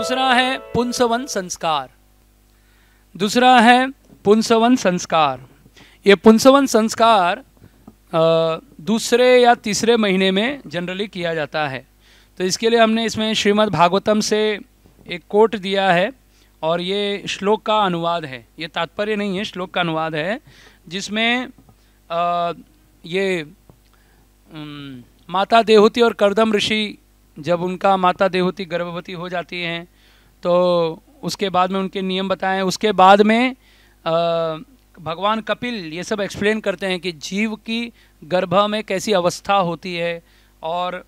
दूसरा है पुंसवन संस्कार दूसरा है पुंसवन संस्कार ये पुंसवन संस्कार दूसरे या तीसरे महीने में जनरली किया जाता है तो इसके लिए हमने इसमें श्रीमद् भागवतम से एक कोट दिया है और ये श्लोक का अनुवाद है ये तात्पर्य नहीं है श्लोक का अनुवाद है जिसमें ये माता देहूति और करदम ऋषि जब उनका माता देहूति गर्भवती हो जाती हैं तो उसके बाद में उनके नियम बताएं उसके बाद में आ, भगवान कपिल ये सब एक्सप्लेन करते हैं कि जीव की गर्भ में कैसी अवस्था होती है और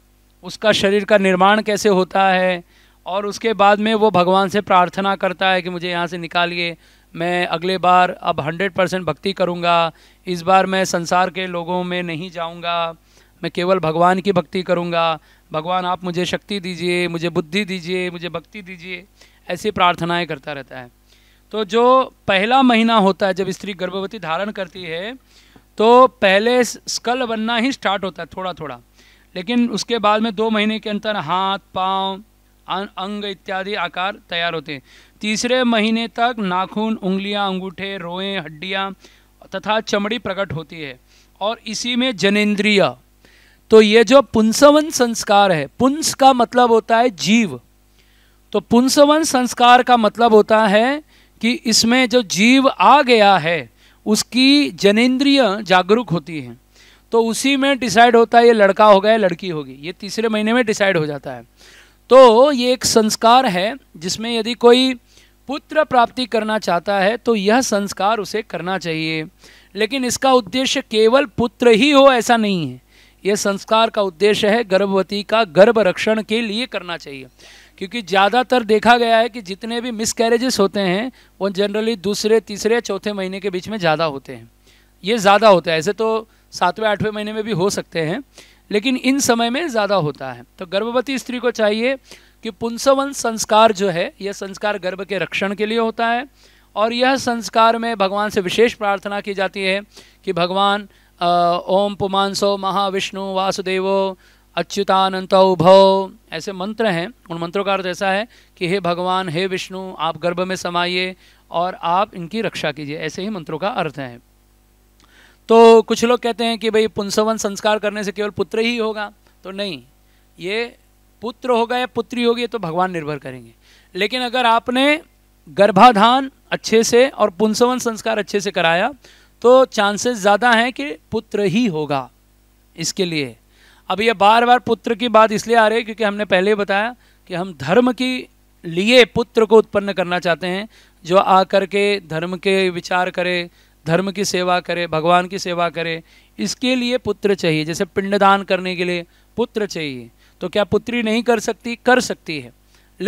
उसका शरीर का निर्माण कैसे होता है और उसके बाद में वो भगवान से प्रार्थना करता है कि मुझे यहाँ से निकालिए मैं अगले बार अब हंड्रेड परसेंट भक्ति करूँगा इस बार मैं संसार के लोगों में नहीं जाऊँगा मैं केवल भगवान की भक्ति करूँगा भगवान आप मुझे शक्ति दीजिए मुझे बुद्धि दीजिए मुझे भक्ति दीजिए ऐसी प्रार्थनाएं करता रहता है तो जो पहला महीना होता है जब स्त्री गर्भवती धारण करती है तो पहले स्कल बनना ही स्टार्ट होता है थोड़ा थोड़ा लेकिन उसके बाद में दो महीने के अंतर हाथ पाँव अं-, अंग इत्यादि आकार तैयार होते हैं तीसरे महीने तक नाखून उंगलियां, अंगूठे रोएं हड्डियां तथा चमड़ी प्रकट होती है और इसी में जनेन्द्रिया तो ये जो पुंसवन संस्कार है पुंस का मतलब होता है जीव तो पुंसवन संस्कार का मतलब होता है कि इसमें जो जीव आ गया है उसकी जनेन्द्रिय जागरूक होती है तो उसी में डिसाइड होता है ये लड़का होगा या लड़की होगी ये तीसरे महीने में डिसाइड हो जाता है तो ये एक संस्कार है जिसमें यदि कोई पुत्र प्राप्ति करना चाहता है तो यह संस्कार उसे करना चाहिए लेकिन इसका उद्देश्य केवल पुत्र ही हो ऐसा नहीं है यह संस्कार का उद्देश्य है गर्भवती का गर्भ रक्षण के लिए करना चाहिए क्योंकि ज़्यादातर देखा गया है कि जितने भी मिसकैरेजेस होते हैं वो जनरली दूसरे तीसरे चौथे महीने के बीच में ज़्यादा होते हैं ये ज़्यादा होता है ऐसे तो सातवें आठवें महीने में भी हो सकते हैं लेकिन इन समय में ज़्यादा होता है तो गर्भवती स्त्री को चाहिए कि पुंसवन संस्कार जो है यह संस्कार गर्भ के रक्षण के लिए होता है और यह संस्कार में भगवान से विशेष प्रार्थना की जाती है कि भगवान ओम पुमांसो महाविष्णु वासुदेवो अच्युतानंत भव ऐसे मंत्र हैं उन मंत्रों का अर्थ ऐसा है कि हे भगवान हे विष्णु आप गर्भ में समाइए और आप इनकी रक्षा कीजिए ऐसे ही मंत्रों का अर्थ है तो कुछ लोग कहते हैं कि भाई पुंसवन संस्कार करने से केवल पुत्र ही होगा तो नहीं ये पुत्र होगा या पुत्री होगी तो भगवान निर्भर करेंगे लेकिन अगर आपने गर्भाधान अच्छे से और पुंसवन संस्कार अच्छे से कराया तो चांसेस ज़्यादा हैं कि पुत्र ही होगा इसके लिए अब ये बार बार पुत्र की बात इसलिए आ रही है क्योंकि हमने पहले बताया कि हम धर्म की लिए पुत्र को उत्पन्न करना चाहते हैं जो आकर के धर्म के विचार करे धर्म की सेवा करे भगवान की सेवा करे इसके लिए पुत्र चाहिए जैसे पिंडदान करने के लिए पुत्र चाहिए तो क्या पुत्री नहीं कर सकती कर सकती है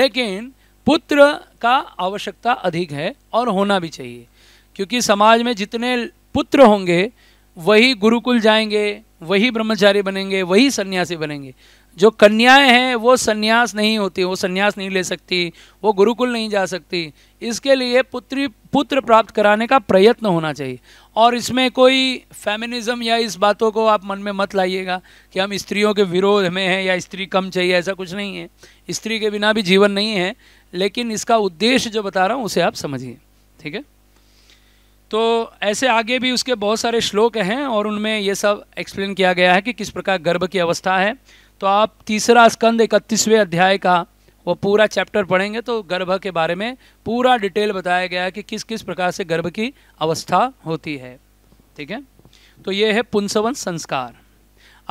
लेकिन पुत्र का आवश्यकता अधिक है और होना भी चाहिए क्योंकि समाज में जितने पुत्र होंगे वही गुरुकुल जाएंगे वही ब्रह्मचारी बनेंगे वही सन्यासी बनेंगे जो कन्याएं हैं वो सन्यास नहीं होती वो सन्यास नहीं ले सकती वो गुरुकुल नहीं जा सकती इसके लिए पुत्री पुत्र प्राप्त कराने का प्रयत्न होना चाहिए और इसमें कोई फेमिनिज्म या इस बातों को आप मन में मत लाइएगा कि हम स्त्रियों के विरोध में हैं या स्त्री कम चाहिए ऐसा कुछ नहीं है स्त्री के बिना भी जीवन नहीं है लेकिन इसका उद्देश्य जो बता रहा हूँ उसे आप समझिए ठीक है तो ऐसे आगे भी उसके बहुत सारे श्लोक हैं और उनमें ये सब एक्सप्लेन किया गया है कि किस प्रकार गर्भ की अवस्था है तो आप तीसरा स्कंद इकतीसवें अध्याय का वो पूरा चैप्टर पढ़ेंगे तो गर्भ के बारे में पूरा डिटेल बताया गया है कि किस किस प्रकार से गर्भ की अवस्था होती है ठीक है तो ये है पुंसवन संस्कार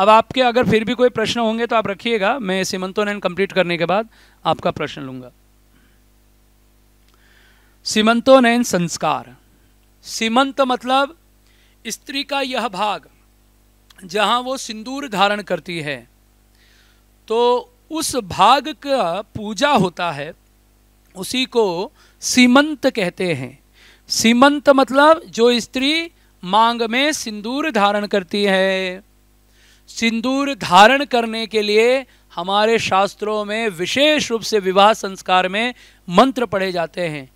अब आपके अगर फिर भी कोई प्रश्न होंगे तो आप रखिएगा मैं सीमंतोनयन कंप्लीट करने के बाद आपका प्रश्न लूंगा सीमंतोनयन संस्कार सीमंत मतलब स्त्री का यह भाग जहाँ वो सिंदूर धारण करती है तो उस भाग का पूजा होता है उसी को सीमंत कहते हैं सीमंत मतलब जो स्त्री मांग में सिंदूर धारण करती है सिंदूर धारण करने के लिए हमारे शास्त्रों में विशेष रूप से विवाह संस्कार में मंत्र पढ़े जाते हैं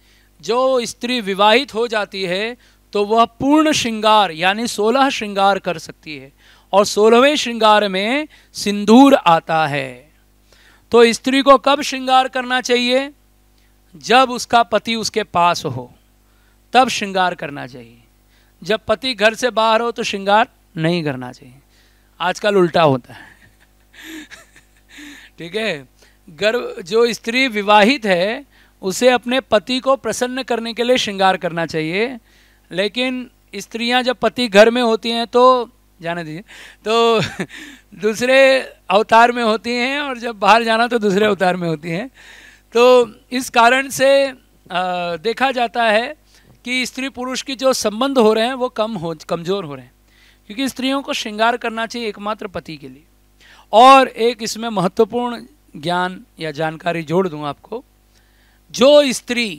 जो स्त्री विवाहित हो जाती है तो वह पूर्ण श्रृंगार यानी सोलह श्रृंगार कर सकती है और सोलहवें श्रृंगार में सिंदूर आता है तो स्त्री को कब श्रृंगार करना चाहिए जब उसका पति उसके पास हो तब श्रृंगार करना चाहिए जब पति घर से बाहर हो तो श्रृंगार नहीं करना चाहिए आजकल उल्टा होता है ठीक है गर्भ जो स्त्री विवाहित है उसे अपने पति को प्रसन्न करने के लिए श्रृंगार करना चाहिए लेकिन स्त्रियां जब पति घर में होती हैं तो जाने दीजिए तो दूसरे अवतार में होती हैं और जब बाहर जाना तो दूसरे अवतार में होती हैं तो इस कारण से आ, देखा जाता है कि स्त्री पुरुष की जो संबंध हो रहे हैं वो कम हो कमज़ोर हो रहे हैं क्योंकि स्त्रियों को श्रृंगार करना चाहिए एकमात्र पति के लिए और एक इसमें महत्वपूर्ण ज्ञान या जानकारी जोड़ दूँ आपको जो स्त्री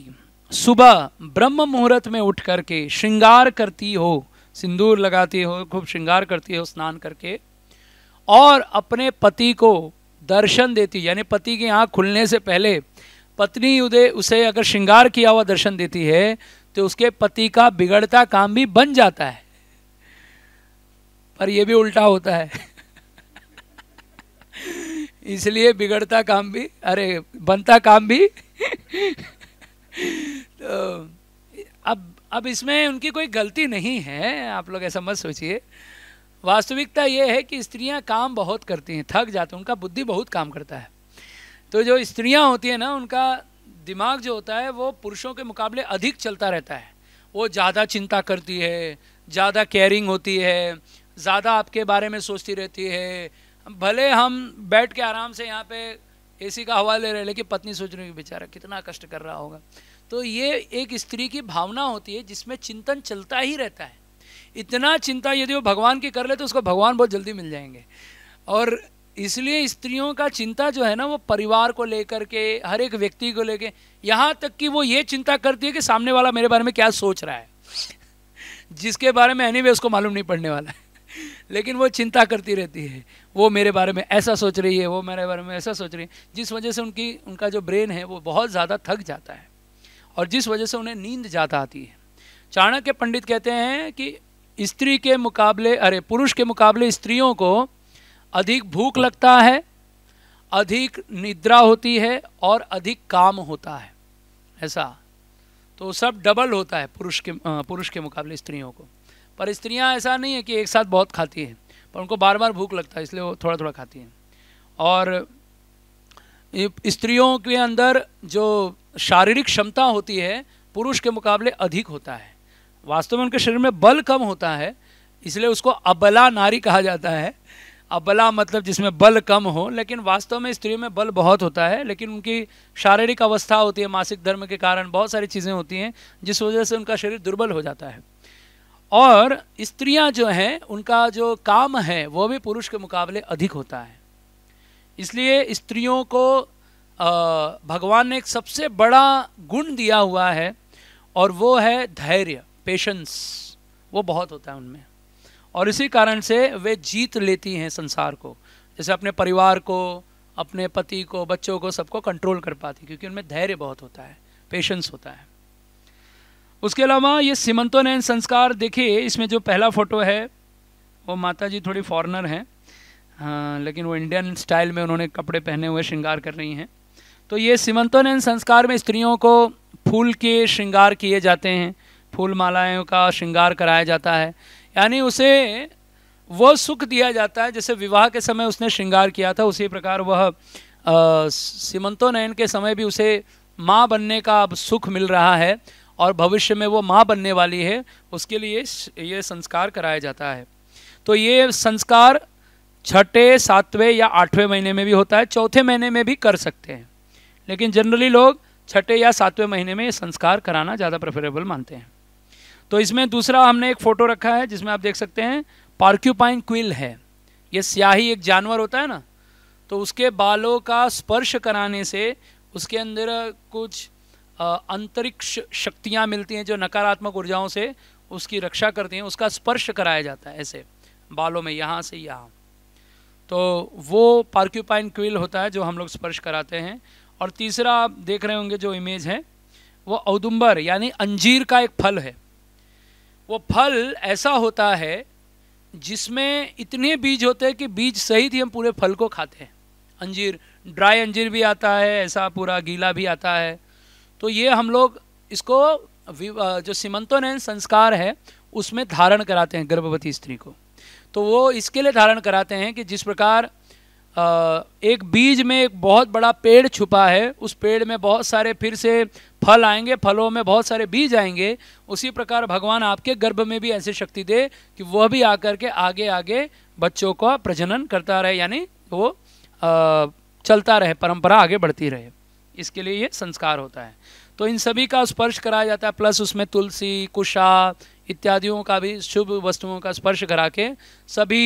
सुबह ब्रह्म मुहूर्त में उठ करके श्रृंगार करती हो सिंदूर लगाती हो खूब श्रृंगार करती हो स्नान करके और अपने पति को दर्शन देती यानी पति की आँख खुलने से पहले पत्नी उदय उसे अगर श्रृंगार किया हुआ दर्शन देती है तो उसके पति का बिगड़ता काम भी बन जाता है पर यह भी उल्टा होता है इसलिए बिगड़ता काम भी अरे बनता काम भी तो अब अब इसमें उनकी कोई गलती नहीं है आप लोग ऐसा मत सोचिए वास्तविकता ये है कि स्त्रियां काम बहुत करती हैं थक जाते हैं उनका बुद्धि बहुत काम करता है तो जो स्त्रियां होती हैं ना उनका दिमाग जो होता है वो पुरुषों के मुकाबले अधिक चलता रहता है वो ज़्यादा चिंता करती है ज़्यादा केयरिंग होती है ज़्यादा आपके बारे में सोचती रहती है भले हम बैठ के आराम से यहाँ पे एसी का हवा ले रहे लेकिन पत्नी सोच रही बेचारा कितना कष्ट कर रहा होगा तो ये एक स्त्री की भावना होती है जिसमें चिंतन चलता ही रहता है इतना चिंता यदि वो भगवान की कर ले तो उसको भगवान बहुत जल्दी मिल जाएंगे और इसलिए स्त्रियों का चिंता जो है ना वो परिवार को लेकर के हर एक व्यक्ति को लेकर यहाँ तक कि वो ये चिंता करती है कि सामने वाला मेरे बारे में क्या सोच रहा है जिसके बारे में एनी anyway उसको मालूम नहीं पड़ने वाला है लेकिन वो चिंता करती रहती है वो मेरे बारे में ऐसा सोच रही है वो मेरे बारे में ऐसा सोच रही है जिस वजह से उनकी उनका जो ब्रेन है वो बहुत ज़्यादा थक जाता है और जिस वजह से उन्हें नींद ज़्यादा आती है चाणक्य पंडित कहते हैं कि स्त्री के मुकाबले अरे पुरुष के मुकाबले स्त्रियों को अधिक भूख लगता है अधिक निद्रा होती है और अधिक काम होता है ऐसा तो सब डबल होता है पुरुष के पुरुष के मुकाबले स्त्रियों को पर स्त्रियाँ ऐसा नहीं है कि एक साथ बहुत खाती हैं पर उनको बार बार भूख लगता है इसलिए वो थोड़ा थोड़ा खाती हैं और स्त्रियों के अंदर जो शारीरिक क्षमता होती है पुरुष के मुकाबले अधिक होता है वास्तव में उनके शरीर में बल कम होता है इसलिए उसको अबला नारी कहा जाता है अबला मतलब जिसमें बल कम हो लेकिन वास्तव में स्त्रियों में बल बहुत होता है लेकिन उनकी शारीरिक अवस्था होती है मासिक धर्म के कारण बहुत सारी चीज़ें होती हैं जिस वजह से उनका शरीर दुर्बल हो जाता है और स्त्रियां जो हैं उनका जो काम है वो भी पुरुष के मुकाबले अधिक होता है इसलिए स्त्रियों को भगवान ने एक सबसे बड़ा गुण दिया हुआ है और वो है धैर्य पेशेंस वो बहुत होता है उनमें और इसी कारण से वे जीत लेती हैं संसार को जैसे अपने परिवार को अपने पति को बच्चों को सबको कंट्रोल कर पाती क्योंकि उनमें धैर्य बहुत होता है पेशेंस होता है उसके अलावा ये नयन संस्कार देखिए इसमें जो पहला फ़ोटो है वो माता जी थोड़ी फॉरनर हैं हाँ, लेकिन वो इंडियन स्टाइल में उन्होंने कपड़े पहने हुए श्रृंगार कर रही हैं तो ये नयन संस्कार में स्त्रियों को फूल के श्रृंगार किए जाते हैं फूल मालाओं का श्रृंगार कराया जाता है यानी उसे वो सुख दिया जाता है जैसे विवाह के समय उसने श्रृंगार किया था उसी प्रकार वह नयन के समय भी उसे माँ बनने का अब सुख मिल रहा है और भविष्य में वो माँ बनने वाली है उसके लिए ये संस्कार कराया जाता है तो ये संस्कार छठे सातवें या आठवें महीने में भी होता है चौथे महीने में भी कर सकते हैं लेकिन जनरली लोग छठे या सातवें महीने में संस्कार कराना ज़्यादा प्रेफरेबल मानते हैं तो इसमें दूसरा हमने एक फ़ोटो रखा है जिसमें आप देख सकते हैं पार्क्यूपाइन क्विल है ये स्याही एक जानवर होता है ना तो उसके बालों का स्पर्श कराने से उसके अंदर कुछ अंतरिक्ष शक्तियाँ मिलती हैं जो नकारात्मक ऊर्जाओं से उसकी रक्षा करती हैं उसका स्पर्श कराया जाता है ऐसे बालों में यहाँ से यहाँ तो वो पार्क्यूपाइन क्विल होता है जो हम लोग स्पर्श कराते हैं और तीसरा आप देख रहे होंगे जो इमेज है वो औदुम्बर यानी अंजीर का एक फल है वो फल ऐसा होता है जिसमें इतने बीज होते हैं कि बीज सहित ही हम पूरे फल को खाते हैं अंजीर ड्राई अंजीर भी आता है ऐसा पूरा गीला भी आता है तो ये हम लोग इसको जो सीमंतोनयन संस्कार है उसमें धारण कराते हैं गर्भवती स्त्री को तो वो इसके लिए धारण कराते हैं कि जिस प्रकार एक बीज में एक बहुत बड़ा पेड़ छुपा है उस पेड़ में बहुत सारे फिर से फल आएंगे फलों में बहुत सारे बीज आएंगे उसी प्रकार भगवान आपके गर्भ में भी ऐसी शक्ति दे कि वह भी आकर के आगे आगे बच्चों का प्रजनन करता रहे यानी वो चलता रहे परंपरा आगे बढ़ती रहे इसके लिए ये संस्कार होता है तो इन सभी का स्पर्श कराया जाता है प्लस उसमें तुलसी कुशा इत्यादियों का भी शुभ वस्तुओं का स्पर्श करा के सभी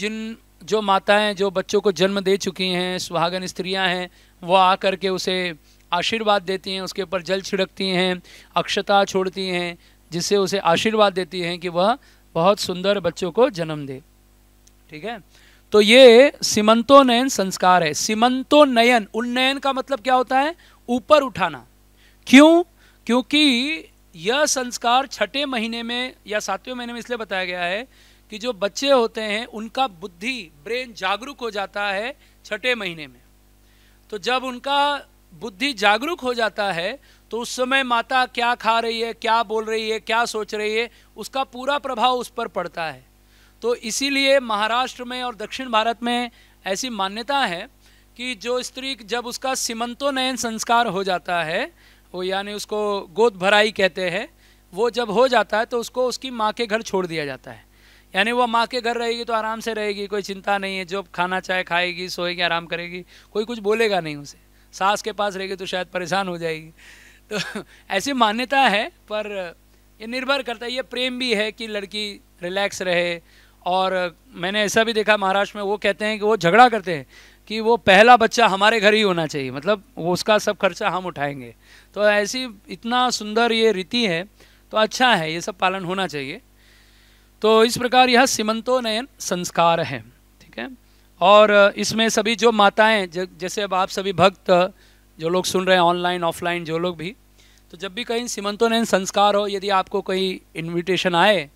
जिन जो माताएं जो बच्चों को जन्म दे चुकी हैं सुहागन स्त्रियां हैं वो आकर के उसे आशीर्वाद देती हैं उसके ऊपर जल छिड़कती हैं अक्षता छोड़ती हैं जिससे उसे आशीर्वाद देती हैं कि वह बहुत सुंदर बच्चों को जन्म दे ठीक है तो ये सीमंतोनयन संस्कार है सीमंतोनयन उन्नयन का मतलब क्या होता है ऊपर उठाना क्यों क्योंकि यह संस्कार छठे महीने में या सातवें महीने में इसलिए बताया गया है कि जो बच्चे होते हैं उनका बुद्धि ब्रेन जागरूक हो जाता है छठे महीने में तो जब उनका बुद्धि जागरूक हो जाता है तो उस समय माता क्या खा रही है क्या बोल रही है क्या सोच रही है उसका पूरा प्रभाव उस पर पड़ता है तो इसीलिए महाराष्ट्र में और दक्षिण भारत में ऐसी मान्यता है कि जो स्त्री जब उसका सीमंतोनयन संस्कार हो जाता है वो यानी उसको गोद भराई कहते हैं वो जब हो जाता है तो उसको उसकी माँ के घर छोड़ दिया जाता है यानी वो माँ के घर रहेगी तो आराम से रहेगी कोई चिंता नहीं है जो खाना चाहे खाएगी सोएगी आराम करेगी कोई कुछ बोलेगा नहीं उसे सास के पास रहेगी तो शायद परेशान हो जाएगी तो ऐसी मान्यता है पर ये निर्भर करता है ये प्रेम भी है कि लड़की रिलैक्स रहे और मैंने ऐसा भी देखा महाराष्ट्र में वो कहते हैं कि वो झगड़ा करते हैं कि वो पहला बच्चा हमारे घर ही होना चाहिए मतलब वो उसका सब खर्चा हम उठाएंगे तो ऐसी इतना सुंदर ये रीति है तो अच्छा है ये सब पालन होना चाहिए तो इस प्रकार यह सीमंतोनयन संस्कार है ठीक है और इसमें सभी जो माताएं जैसे अब आप सभी भक्त जो लोग सुन रहे हैं ऑनलाइन ऑफलाइन जो लोग भी तो जब भी कहीं नयन संस्कार हो यदि आपको कोई इन्विटेशन आए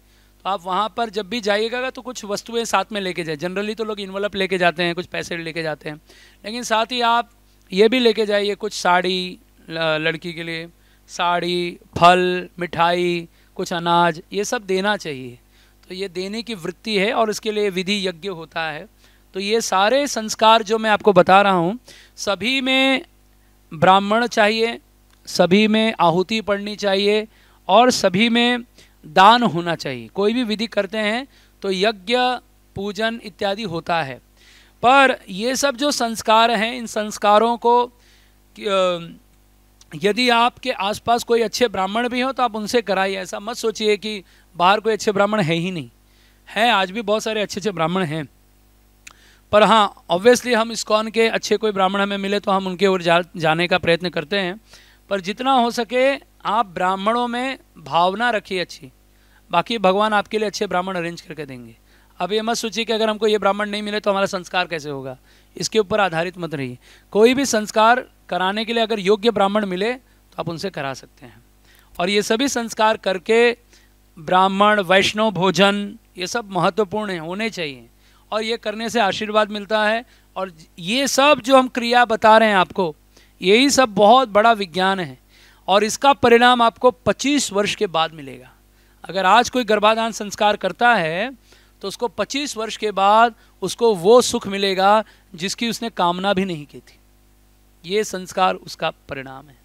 आप वहाँ पर जब भी जाइएगा तो कुछ वस्तुएं साथ में लेके जाए जनरली तो लोग इन्वलप लेके जाते हैं कुछ पैसे लेके जाते हैं लेकिन साथ ही आप ये भी लेके जाइए कुछ साड़ी लड़की के लिए साड़ी फल मिठाई कुछ अनाज ये सब देना चाहिए तो ये देने की वृत्ति है और इसके लिए विधि यज्ञ होता है तो ये सारे संस्कार जो मैं आपको बता रहा हूँ सभी में ब्राह्मण चाहिए सभी में आहुति पढ़नी चाहिए और सभी में दान होना चाहिए कोई भी विधि करते हैं तो यज्ञ पूजन इत्यादि होता है पर ये सब जो संस्कार हैं इन संस्कारों को यदि आपके आसपास कोई अच्छे ब्राह्मण भी हो तो आप उनसे कराइए ऐसा मत सोचिए कि बाहर कोई अच्छे ब्राह्मण है ही नहीं हैं आज भी बहुत सारे अच्छे अच्छे ब्राह्मण हैं पर हाँ ऑब्वियसली हम इस्कॉन के अच्छे कोई ब्राह्मण हमें मिले तो हम उनके ओर जा, जाने का प्रयत्न करते हैं पर जितना हो सके आप ब्राह्मणों में भावना रखिए अच्छी बाकी भगवान आपके लिए अच्छे ब्राह्मण अरेंज करके देंगे अब ये मत सोचिए कि अगर हमको ये ब्राह्मण नहीं मिले तो हमारा संस्कार कैसे होगा इसके ऊपर आधारित मत रहिए कोई भी संस्कार कराने के लिए अगर योग्य ब्राह्मण मिले तो आप उनसे करा सकते हैं और ये सभी संस्कार करके ब्राह्मण वैष्णव भोजन ये सब महत्वपूर्ण है होने चाहिए और ये करने से आशीर्वाद मिलता है और ये सब जो हम क्रिया बता रहे हैं आपको यही सब बहुत बड़ा विज्ञान है और इसका परिणाम आपको 25 वर्ष के बाद मिलेगा अगर आज कोई गर्भाधान संस्कार करता है तो उसको 25 वर्ष के बाद उसको वो सुख मिलेगा जिसकी उसने कामना भी नहीं की थी ये संस्कार उसका परिणाम है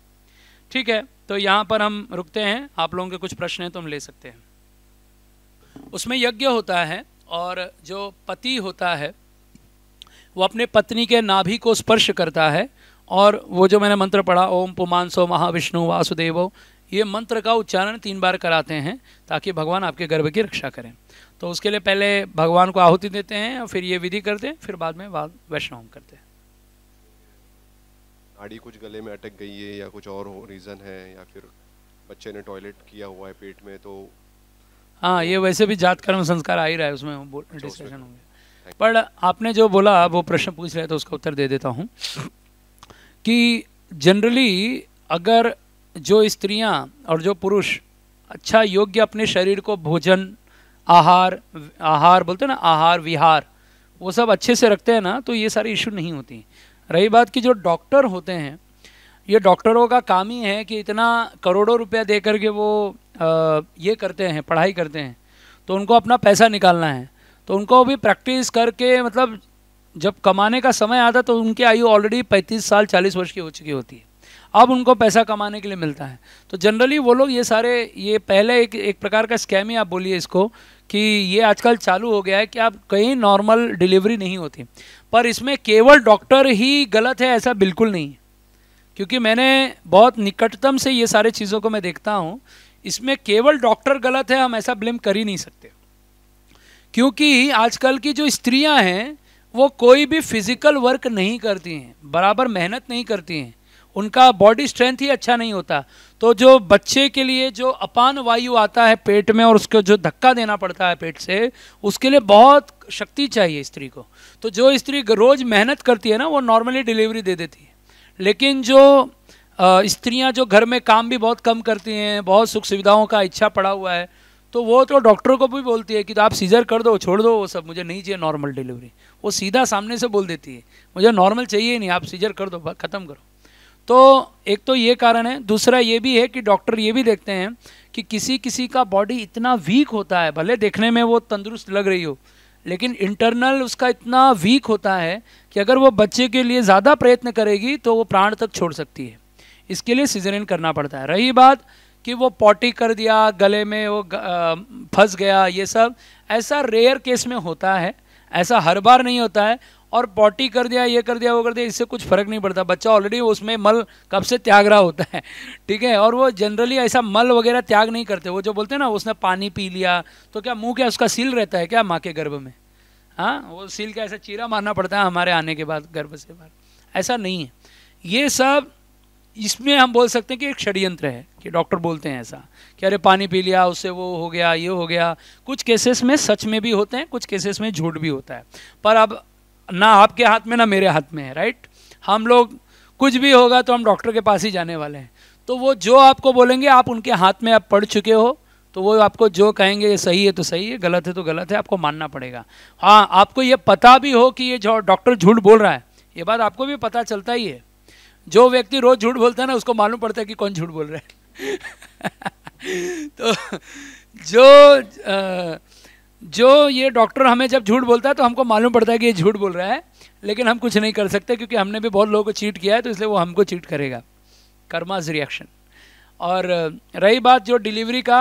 ठीक है तो यहाँ पर हम रुकते हैं आप लोगों के कुछ प्रश्न हैं तो हम ले सकते हैं उसमें यज्ञ होता है और जो पति होता है वो अपने पत्नी के नाभि को स्पर्श करता है और वो जो मैंने मंत्र पढ़ा ओम पुमानसो महाविष्णु वासुदेवो ये मंत्र का उच्चारण तीन बार कराते हैं ताकि भगवान आपके गर्भ की रक्षा करें तो उसके लिए पहले भगवान को आहुति देते हैं और फिर ये विधि करते हैं फिर बाद में वैष्णव करते हैं नाड़ी कुछ गले में अटक गई है या कुछ और रीज़न है या फिर बच्चे ने टॉयलेट किया हुआ है पेट में तो हाँ ये वैसे भी जात कर्म संस्कार आ ही रहा है उसमें डिस्कशन अच्छा, होंगे पर आपने जो बोला वो प्रश्न पूछ रहे तो उसका उत्तर दे देता हूँ कि जनरली अगर जो स्त्रियां और जो पुरुष अच्छा योग्य अपने शरीर को भोजन आहार आहार बोलते हैं ना आहार विहार वो सब अच्छे से रखते हैं ना तो ये सारी इशू नहीं होती रही बात कि जो डॉक्टर होते हैं ये डॉक्टरों का काम ही है कि इतना करोड़ों रुपया दे करके वो आ, ये करते हैं पढ़ाई करते हैं तो उनको अपना पैसा निकालना है तो उनको भी प्रैक्टिस करके मतलब जब कमाने का समय आता तो उनकी आयु ऑलरेडी पैंतीस साल चालीस वर्ष की हो चुकी होती है अब उनको पैसा कमाने के लिए मिलता है तो जनरली वो लोग ये सारे ये पहले एक एक प्रकार का स्कैम ही आप बोलिए इसको कि ये आजकल चालू हो गया है कि आप कहीं नॉर्मल डिलीवरी नहीं होती पर इसमें केवल डॉक्टर ही गलत है ऐसा बिल्कुल नहीं क्योंकि मैंने बहुत निकटतम से ये सारे चीज़ों को मैं देखता हूँ इसमें केवल डॉक्टर गलत है हम ऐसा ब्लेम कर ही नहीं सकते क्योंकि आजकल की जो स्त्रियाँ हैं वो कोई भी फिजिकल वर्क नहीं करती हैं बराबर मेहनत नहीं करती हैं उनका बॉडी स्ट्रेंथ ही अच्छा नहीं होता तो जो बच्चे के लिए जो अपान वायु आता है पेट में और उसको जो धक्का देना पड़ता है पेट से उसके लिए बहुत शक्ति चाहिए स्त्री को तो जो स्त्री रोज़ मेहनत करती है ना वो नॉर्मली डिलीवरी दे देती है लेकिन जो स्त्रियां जो घर में काम भी बहुत कम करती हैं बहुत सुख सुविधाओं का इच्छा पड़ा हुआ है तो वो तो डॉक्टर को भी बोलती है कि तो आप सीजर कर दो छोड़ दो वो सब मुझे नहीं चाहिए नॉर्मल डिलीवरी वो सीधा सामने से बोल देती है मुझे नॉर्मल चाहिए नहीं आप सीजर कर दो ख़त्म करो तो एक तो ये कारण है दूसरा ये भी है कि डॉक्टर ये भी देखते हैं कि किसी किसी का बॉडी इतना वीक होता है भले देखने में वो तंदुरुस्त लग रही हो लेकिन इंटरनल उसका इतना वीक होता है कि अगर वो बच्चे के लिए ज़्यादा प्रयत्न करेगी तो वो प्राण तक छोड़ सकती है इसके लिए सीजरिन करना पड़ता है रही बात कि वो पॉटी कर दिया गले में वो फंस गया ये सब ऐसा रेयर केस में होता है ऐसा हर बार नहीं होता है और पॉटी कर दिया ये कर दिया वो कर दिया इससे कुछ फर्क नहीं पड़ता बच्चा ऑलरेडी उसमें मल कब से त्याग रहा होता है ठीक है और वो जनरली ऐसा मल वगैरह त्याग नहीं करते वो जो बोलते हैं ना उसने पानी पी लिया तो क्या मुंह क्या उसका सील रहता है क्या माँ के गर्भ में हाँ वो सील का ऐसा चीरा मारना पड़ता है हमारे आने के बाद गर्भ से बाहर ऐसा नहीं है ये सब इसमें हम बोल सकते हैं कि एक षड्यंत्र है कि डॉक्टर बोलते हैं ऐसा कि अरे पानी पी लिया उससे वो हो गया ये हो गया कुछ केसेस में सच में भी होते हैं कुछ केसेस में झूठ भी होता है पर अब ना आपके हाथ में ना मेरे हाथ में है राइट हम लोग कुछ भी होगा तो हम डॉक्टर के पास ही जाने वाले हैं तो वो जो आपको बोलेंगे आप उनके हाथ में आप पढ़ चुके हो तो वो आपको जो कहेंगे ये सही है तो सही है गलत है तो गलत है आपको मानना पड़ेगा हाँ आपको ये पता भी हो कि ये जो डॉक्टर झूठ बोल रहा है ये बात आपको भी पता चलता ही है जो व्यक्ति रोज झूठ बोलता है ना उसको मालूम पड़ता है कि कौन झूठ बोल रहा है तो जो आ, जो ये डॉक्टर हमें जब झूठ बोलता है तो हमको मालूम पड़ता है कि ये झूठ बोल रहा है लेकिन हम कुछ नहीं कर सकते क्योंकि हमने भी बहुत लोगों को चीट किया है तो इसलिए वो हमको चीट करेगा कर्माज रिएक्शन और रही बात जो डिलीवरी का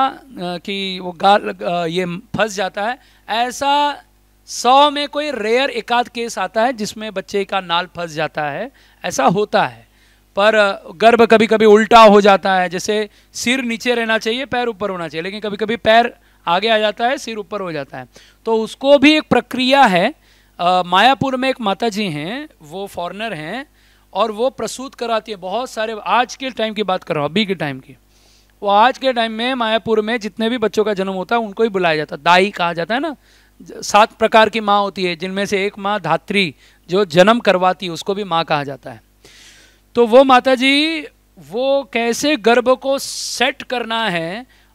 कि वो गाल ये फंस जाता है ऐसा सौ में कोई रेयर एकाध केस आता है जिसमें बच्चे का नाल फंस जाता है ऐसा होता है पर गर्भ कभी कभी उल्टा हो जाता है जैसे सिर नीचे रहना चाहिए पैर ऊपर होना चाहिए लेकिन कभी कभी पैर आगे आ जाता है सिर ऊपर हो जाता है तो उसको भी एक प्रक्रिया है आ, मायापुर में एक माता जी हैं वो फॉरनर हैं और वो प्रसूत कराती है बहुत सारे आज के टाइम की बात कर रहा हूँ अभी के टाइम की वो आज के टाइम में मायापुर में जितने भी बच्चों का जन्म होता है उनको ही बुलाया जाता है दाई कहा जाता है ना सात प्रकार की माँ होती है जिनमें से एक माँ धात्री जो जन्म करवाती है उसको भी माँ कहा जाता है तो वो माता जी वो कैसे गर्भ को सेट करना है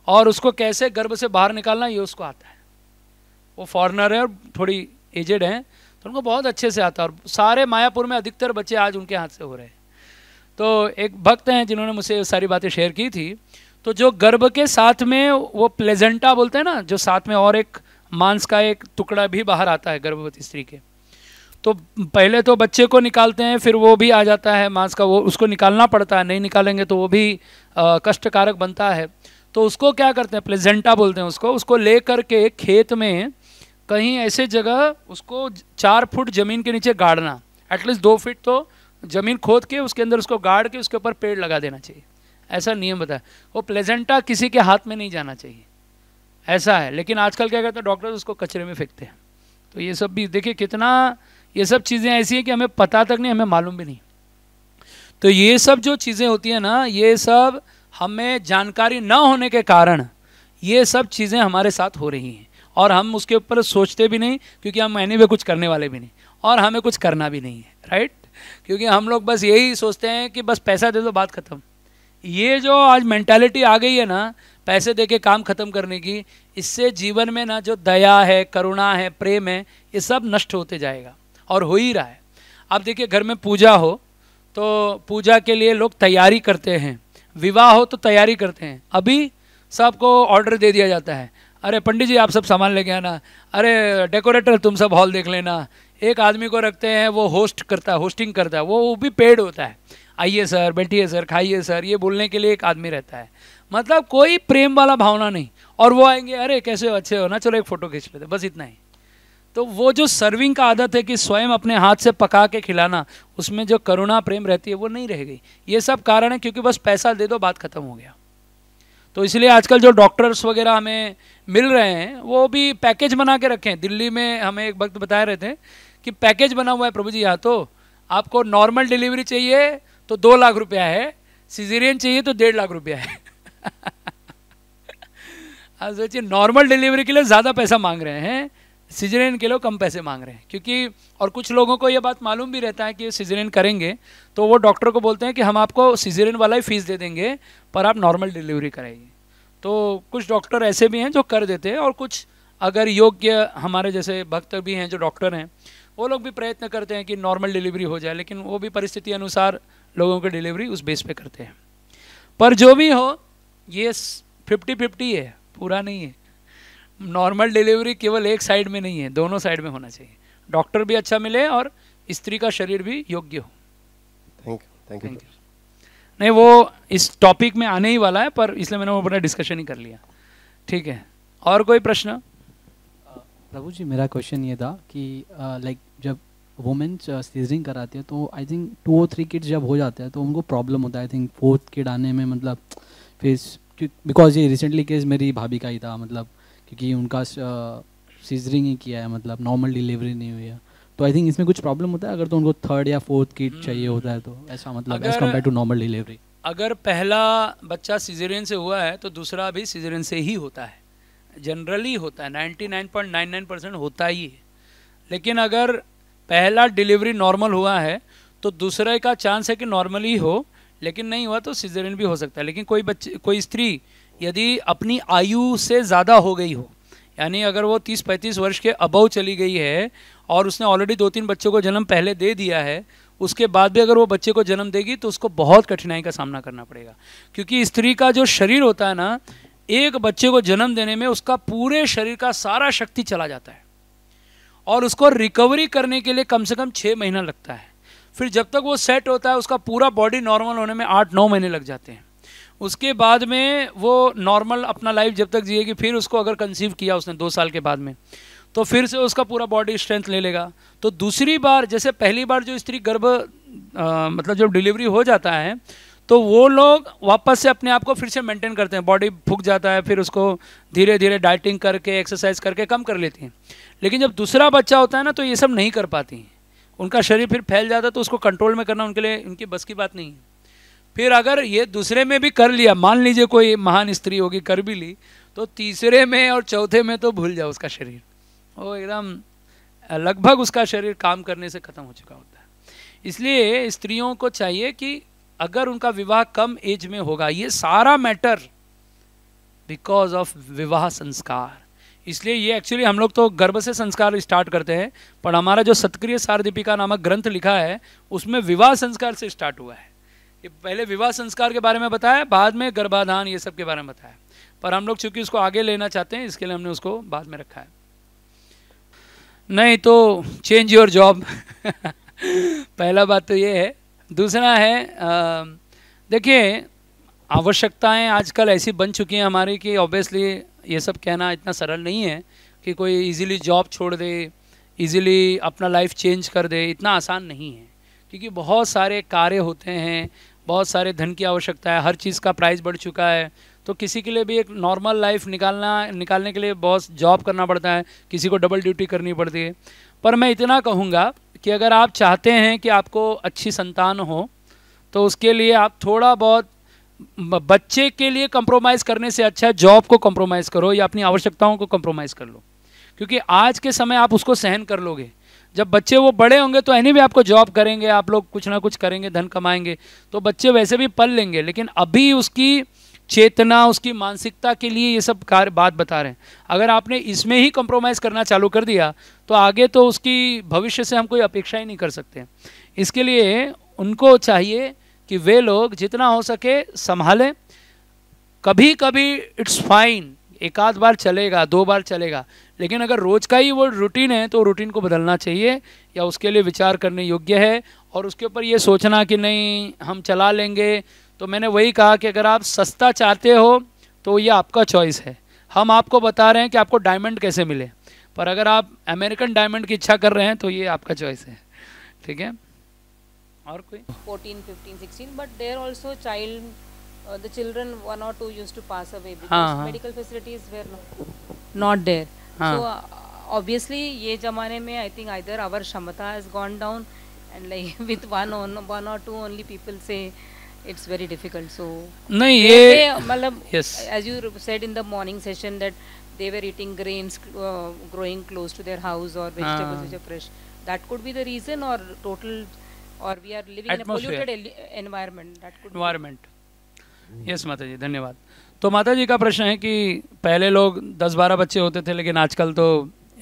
और उसको कैसे गर्भ से बाहर निकालना ये उसको आता है वो फॉरनर है और थोड़ी एजेड हैं तो उनको बहुत अच्छे से आता है और सारे मायापुर में अधिकतर बच्चे आज उनके हाथ से हो रहे हैं तो एक भक्त हैं जिन्होंने मुझसे सारी बातें शेयर की थी तो जो गर्भ के साथ में वो प्लेजेंटा बोलते हैं ना जो साथ में और एक मांस का एक टुकड़ा भी बाहर आता है गर्भवती स्त्री के तो पहले तो बच्चे को निकालते हैं फिर वो भी आ जाता है मांस का वो उसको निकालना पड़ता है नहीं निकालेंगे तो वो भी कष्टकारक बनता है तो उसको क्या करते हैं प्लेजेंटा बोलते हैं उसको उसको ले करके खेत में कहीं ऐसे जगह उसको चार फुट ज़मीन के नीचे गाड़ना एटलीस्ट दो फीट तो ज़मीन खोद के उसके अंदर उसको गाड़ के उसके ऊपर पेड़ लगा देना चाहिए ऐसा नियम बताया वो प्लेजेंटा किसी के हाथ में नहीं जाना चाहिए ऐसा है लेकिन आजकल क्या करते हैं डॉक्टर उसको कचरे में फेंकते हैं तो ये सब भी देखिए कितना ये सब चीज़ें ऐसी हैं कि हमें पता तक नहीं हमें मालूम भी नहीं तो ये सब जो चीज़ें होती हैं ना ये सब हमें जानकारी न होने के कारण ये सब चीज़ें हमारे साथ हो रही हैं और हम उसके ऊपर सोचते भी नहीं क्योंकि हम मैंने भी कुछ करने वाले भी नहीं और हमें कुछ करना भी नहीं है राइट क्योंकि हम लोग बस यही सोचते हैं कि बस पैसा दे दो बात ख़त्म ये जो आज मैंटेलिटी आ गई है ना पैसे दे के काम ख़त्म करने की इससे जीवन में ना जो दया है करुणा है प्रेम है ये सब नष्ट होते जाएगा और हो ही रहा है आप देखिए घर में पूजा हो तो पूजा के लिए लोग तैयारी करते हैं विवाह हो तो तैयारी करते हैं अभी सबको ऑर्डर दे दिया जाता है अरे पंडित जी आप सब सामान लेके आना अरे डेकोरेटर तुम सब हॉल देख लेना एक आदमी को रखते हैं वो होस्ट करता है होस्टिंग करता है वो वो भी पेड होता है आइए सर बैठिए सर खाइए सर ये बोलने के लिए एक आदमी रहता है मतलब कोई प्रेम वाला भावना नहीं और वो आएंगे अरे कैसे हो अच्छे हो ना चलो एक फ़ोटो खींच लेते बस इतना ही तो वो जो सर्विंग का आदत है कि स्वयं अपने हाथ से पका के खिलाना उसमें जो करुणा प्रेम रहती है वो नहीं रह गई ये सब कारण है क्योंकि बस पैसा दे दो बात खत्म हो गया तो इसलिए आजकल जो डॉक्टर्स वगैरह हमें मिल रहे हैं वो भी पैकेज बना के रखे हैं दिल्ली में हमें एक वक्त बता रहे थे कि पैकेज बना हुआ है प्रभु जी यहाँ तो आपको नॉर्मल डिलीवरी चाहिए तो दो लाख रुपया है सीजीरियन चाहिए तो डेढ़ लाख रुपया है आप सोचिए नॉर्मल डिलीवरी के लिए ज़्यादा पैसा मांग रहे हैं सिजरेन के लोग कम पैसे मांग रहे हैं क्योंकि और कुछ लोगों को ये बात मालूम भी रहता है कि सिजरेन करेंगे तो वो डॉक्टर को बोलते हैं कि हम आपको सिजरेन वाला ही फीस दे देंगे पर आप नॉर्मल डिलीवरी कराइए तो कुछ डॉक्टर ऐसे भी हैं जो कर देते हैं और कुछ अगर योग्य हमारे जैसे भक्त भी हैं जो डॉक्टर हैं वो लोग भी प्रयत्न करते हैं कि नॉर्मल डिलीवरी हो जाए लेकिन वो भी परिस्थिति अनुसार लोगों की डिलीवरी उस बेस पे करते हैं पर जो भी हो ये फिफ्टी फिफ्टी है पूरा नहीं है नॉर्मल डिलीवरी केवल एक साइड में नहीं है दोनों साइड में होना चाहिए डॉक्टर भी अच्छा मिले और स्त्री का शरीर भी योग्य हो थैंक यू थैंक यू नहीं वो इस टॉपिक में आने ही वाला है पर इसलिए मैंने वो अपना डिस्कशन ही कर लिया ठीक है और कोई प्रश्न प्रभु जी मेरा क्वेश्चन ये था कि लाइक जब वुमेन्स सीजरिंग कराती है तो आई थिंक टू और थ्री किड्स जब हो जाते हैं तो उनको प्रॉब्लम होता है आई थिंक फोर्थ किड आने में मतलब फिर बिकॉज ये रिसेंटली केस मेरी भाभी का ही था मतलब क्योंकि उनका सीजरिंग ही किया है मतलब नॉर्मल डिलीवरी नहीं हुई है तो आई थिंक इसमें कुछ प्रॉब्लम होता है अगर तो उनको थर्ड या फोर्थ किट hmm. चाहिए होता है तो ऐसा मतलब as compare to normal delivery अगर पहला बच्चा सीजरियन से हुआ है तो दूसरा भी सीजरियन से ही होता है जनरली होता है 99.99 परसेंट होता ही है लेकिन अगर पहला डिलीवरी नॉर्मल हुआ है तो दूसरे का चांस है कि नॉर्मली हो लेकिन नहीं हुआ तो सीजरियन भी हो सकता है लेकिन कोई बच्चे कोई स्त्री यदि अपनी आयु से ज़्यादा हो गई हो यानी अगर वो 30-35 वर्ष के अबव चली गई है और उसने ऑलरेडी दो तीन बच्चों को जन्म पहले दे दिया है उसके बाद भी अगर वो बच्चे को जन्म देगी तो उसको बहुत कठिनाई का सामना करना पड़ेगा क्योंकि स्त्री का जो शरीर होता है ना एक बच्चे को जन्म देने में उसका पूरे शरीर का सारा शक्ति चला जाता है और उसको रिकवरी करने के लिए कम से कम छः महीना लगता है फिर जब तक वो सेट होता है उसका पूरा बॉडी नॉर्मल होने में आठ नौ महीने लग जाते हैं उसके बाद में वो नॉर्मल अपना लाइफ जब तक जिएगी फिर उसको अगर कंसीव किया उसने दो साल के बाद में तो फिर से उसका पूरा बॉडी स्ट्रेंथ ले लेगा तो दूसरी बार जैसे पहली बार जो स्त्री गर्भ मतलब जब डिलीवरी हो जाता है तो वो लोग वापस से अपने आप को फिर से मेंटेन करते हैं बॉडी फूक जाता है फिर उसको धीरे धीरे डाइटिंग करके एक्सरसाइज करके कम कर लेती हैं लेकिन जब दूसरा बच्चा होता है ना तो ये सब नहीं कर पाती उनका शरीर फिर फैल जाता है तो उसको कंट्रोल में करना उनके लिए उनकी बस की बात नहीं है फिर अगर ये दूसरे में भी कर लिया मान लीजिए कोई महान स्त्री होगी कर भी ली तो तीसरे में और चौथे में तो भूल जाओ उसका शरीर वो एकदम लगभग उसका शरीर काम करने से ख़त्म हो चुका होता है इसलिए स्त्रियों को चाहिए कि अगर उनका विवाह कम एज में होगा ये सारा मैटर बिकॉज ऑफ विवाह संस्कार इसलिए ये एक्चुअली हम लोग तो गर्भ से संस्कार स्टार्ट करते हैं पर हमारा जो सत्क्रिय सारदीपिका नामक ग्रंथ लिखा है उसमें विवाह संस्कार से स्टार्ट हुआ है ये पहले विवाह संस्कार के बारे में बताया बाद में गर्भाधान ये सब के बारे में बताया पर हम लोग चूंकि उसको आगे लेना चाहते हैं इसके लिए हमने उसको बाद में रखा है नहीं तो चेंज योर जॉब पहला बात तो ये है दूसरा है देखिए आवश्यकताएं आजकल ऐसी बन चुकी हैं हमारी कि ऑब्वियसली ये सब कहना इतना सरल नहीं है कि कोई इजीली जॉब छोड़ दे इजीली अपना लाइफ चेंज कर दे इतना आसान नहीं है क्योंकि बहुत सारे कार्य होते हैं बहुत सारे धन की आवश्यकता है हर चीज़ का प्राइस बढ़ चुका है तो किसी के लिए भी एक नॉर्मल लाइफ निकालना निकालने के लिए बहुत जॉब करना पड़ता है किसी को डबल ड्यूटी करनी पड़ती है पर मैं इतना कहूँगा कि अगर आप चाहते हैं कि आपको अच्छी संतान हो तो उसके लिए आप थोड़ा बहुत बच्चे के लिए कंप्रोमाइज़ करने से अच्छा जॉब को कंप्रोमाइज़ करो या अपनी आवश्यकताओं को कंप्रोमाइज़ कर लो क्योंकि आज के समय आप उसको सहन कर लोगे जब बच्चे वो बड़े होंगे तो ऐनी भी आपको जॉब करेंगे आप लोग कुछ ना कुछ करेंगे धन कमाएंगे तो बच्चे वैसे भी पल लेंगे लेकिन अभी उसकी चेतना उसकी मानसिकता के लिए ये सब कार्य बात बता रहे हैं अगर आपने इसमें ही कंप्रोमाइज़ करना चालू कर दिया तो आगे तो उसकी भविष्य से हम कोई अपेक्षा ही नहीं कर सकते इसके लिए उनको चाहिए कि वे लोग जितना हो सके संभालें कभी कभी इट्स फाइन एक आध बार चलेगा दो बार चलेगा लेकिन अगर रोज का ही वो रूटीन है तो रूटीन को बदलना चाहिए या उसके लिए विचार करने योग्य है और उसके ऊपर ये सोचना कि नहीं हम चला लेंगे तो मैंने वही कहा कि अगर आप सस्ता चाहते हो तो ये आपका चॉइस है हम आपको बता रहे हैं कि आपको डायमंड कैसे मिले पर अगर आप अमेरिकन डायमंड की इच्छा कर रहे हैं तो ये आपका चॉइस है ठीक है और कोई 14 15 16 but there also child one or two used to pass away हाँ, because हाँ, medical facilities were not, not there. Obviously हाँ। uh, ये जमाने में आई थिंक आइदर आवर क्षमता has gone down and like with one one और two only people से it's very difficult so नहीं ये uh, मतलब as you said in the morning session that they were eating grains growing close to their house और vegetables fresh that could be the reason और total और we are living in a polluted environment that could environment yes माता जी धन्यवाद तो माता जी का प्रश्न है कि पहले लोग दस बारह बच्चे होते थे लेकिन आजकल तो